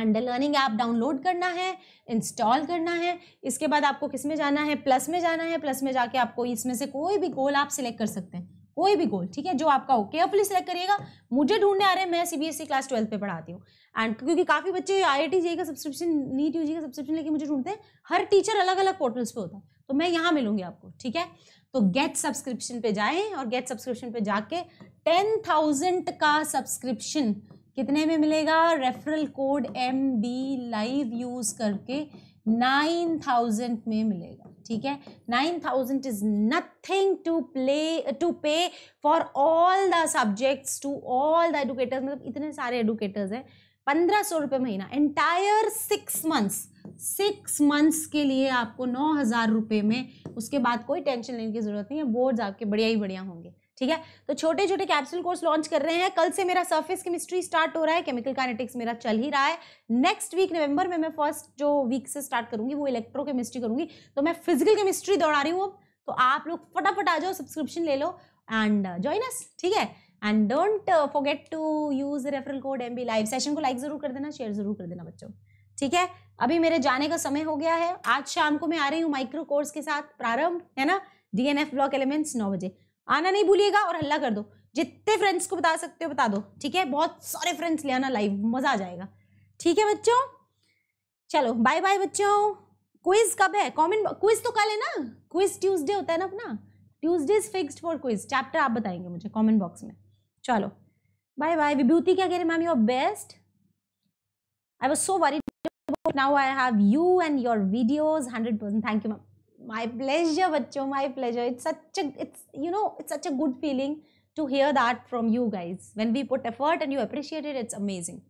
एंड लर्निंग ऐप डाउनलोड करना है इंस्टॉल करना है इसके बाद आपको किस में जाना है प्लस में जाना है प्लस में जाके आपको इसमें से कोई भी गोल आप सिलेक्ट कर सकते हैं कोई भी गोल ठीक है जो आपका हो केयरफुली सिलेक्ट करिएगा मुझे ढूंढने आ रहे हैं मैं C B S E class twelfth पे पढ़ाती हूँ एंड क्योंकि काफ़ी बच्चे आई आई टी जी का सब्सक्रिप्शन नीट यू जी का सब्सक्रिप्शन लेके मुझे ढूंढते हैं हर टीचर अलग अलग पोर्टल्स पे होता है तो मैं यहाँ मिलूंगी आपको ठीक है तो गेट सब्सक्रिप्शन पे जाएं और गेट सब्सक्रिप्शन पे जाके टेन थाउजेंड का सब्सक्रिप्शन कितने में मिलेगा referral code M B live use करके नाइन थाउजेंड में मिलेगा ठीक है nine thousand is nothing to play to pay for all the subjects to all the educators मतलब इतने सारे एडुकेटर्स हैं पंद्रह सौ रुपये महीना entire six months six months के लिए आपको नौ हज़ार रुपये में उसके बाद कोई टेंशन लेने की ज़रूरत नहीं है बोर्ड्स आपके बढ़िया ही बढ़िया होंगे ठीक है तो छोटे छोटे कैप्सूल कोर्स लॉन्च कर रहे हैं कल से मेरा सर्फेस केमिस्ट्री स्टार्ट हो रहा है केमिकल काइनेटिक्स मेरा चल ही रहा है नेक्स्ट वीक नवंबर में मैं फर्स्ट जो वीक से स्टार्ट करूंगी वो इलेक्ट्रो केमिस्ट्री करूंगी तो मैं फिजिकल केमिस्ट्री दौड़ा रही हूँ अब तो आप लोग फटाफट आ जाओ सब्सक्रिप्शन ले लो एंड ज्वाइन अस ठीक है and don't forget to use referral code M B live session को लाइक जरूर कर देना शेयर जरूर कर देना बच्चों ठीक है अभी मेरे जाने का समय हो गया है आज शाम को मैं आ रही हूँ माइक्रो कोर्स के साथ प्रारंभ है ना डीएनएफ ब्लॉक एलिमेंट्स नौ बजे आना नहीं भूलिएगा और हल्ला कर दो जितने फ्रेंड्स को बता सकते हो बता दो ठीक है बहुत सारे फ्रेंड्स ले आना लाइव मज़ा आ जाएगा ठीक है बच्चों चलो बाय बाय बच्चों क्विज कब है कमेंट क्विज तो कल है ना क्विज ट्यूसडे होता है ना अपना Tuesday is fixed for quiz chapter आप बताएंगे मुझे कमेंट बॉक्स में चलो बाय बाय विभूति क्या कह रहे ma'am your best I was so worried I have you and your videos hundred percent thank you ma'am my pleasure bachcho my pleasure it's such a it's you know it's such a good feeling to hear that from you guys when we put effort and you appreciate it it's amazing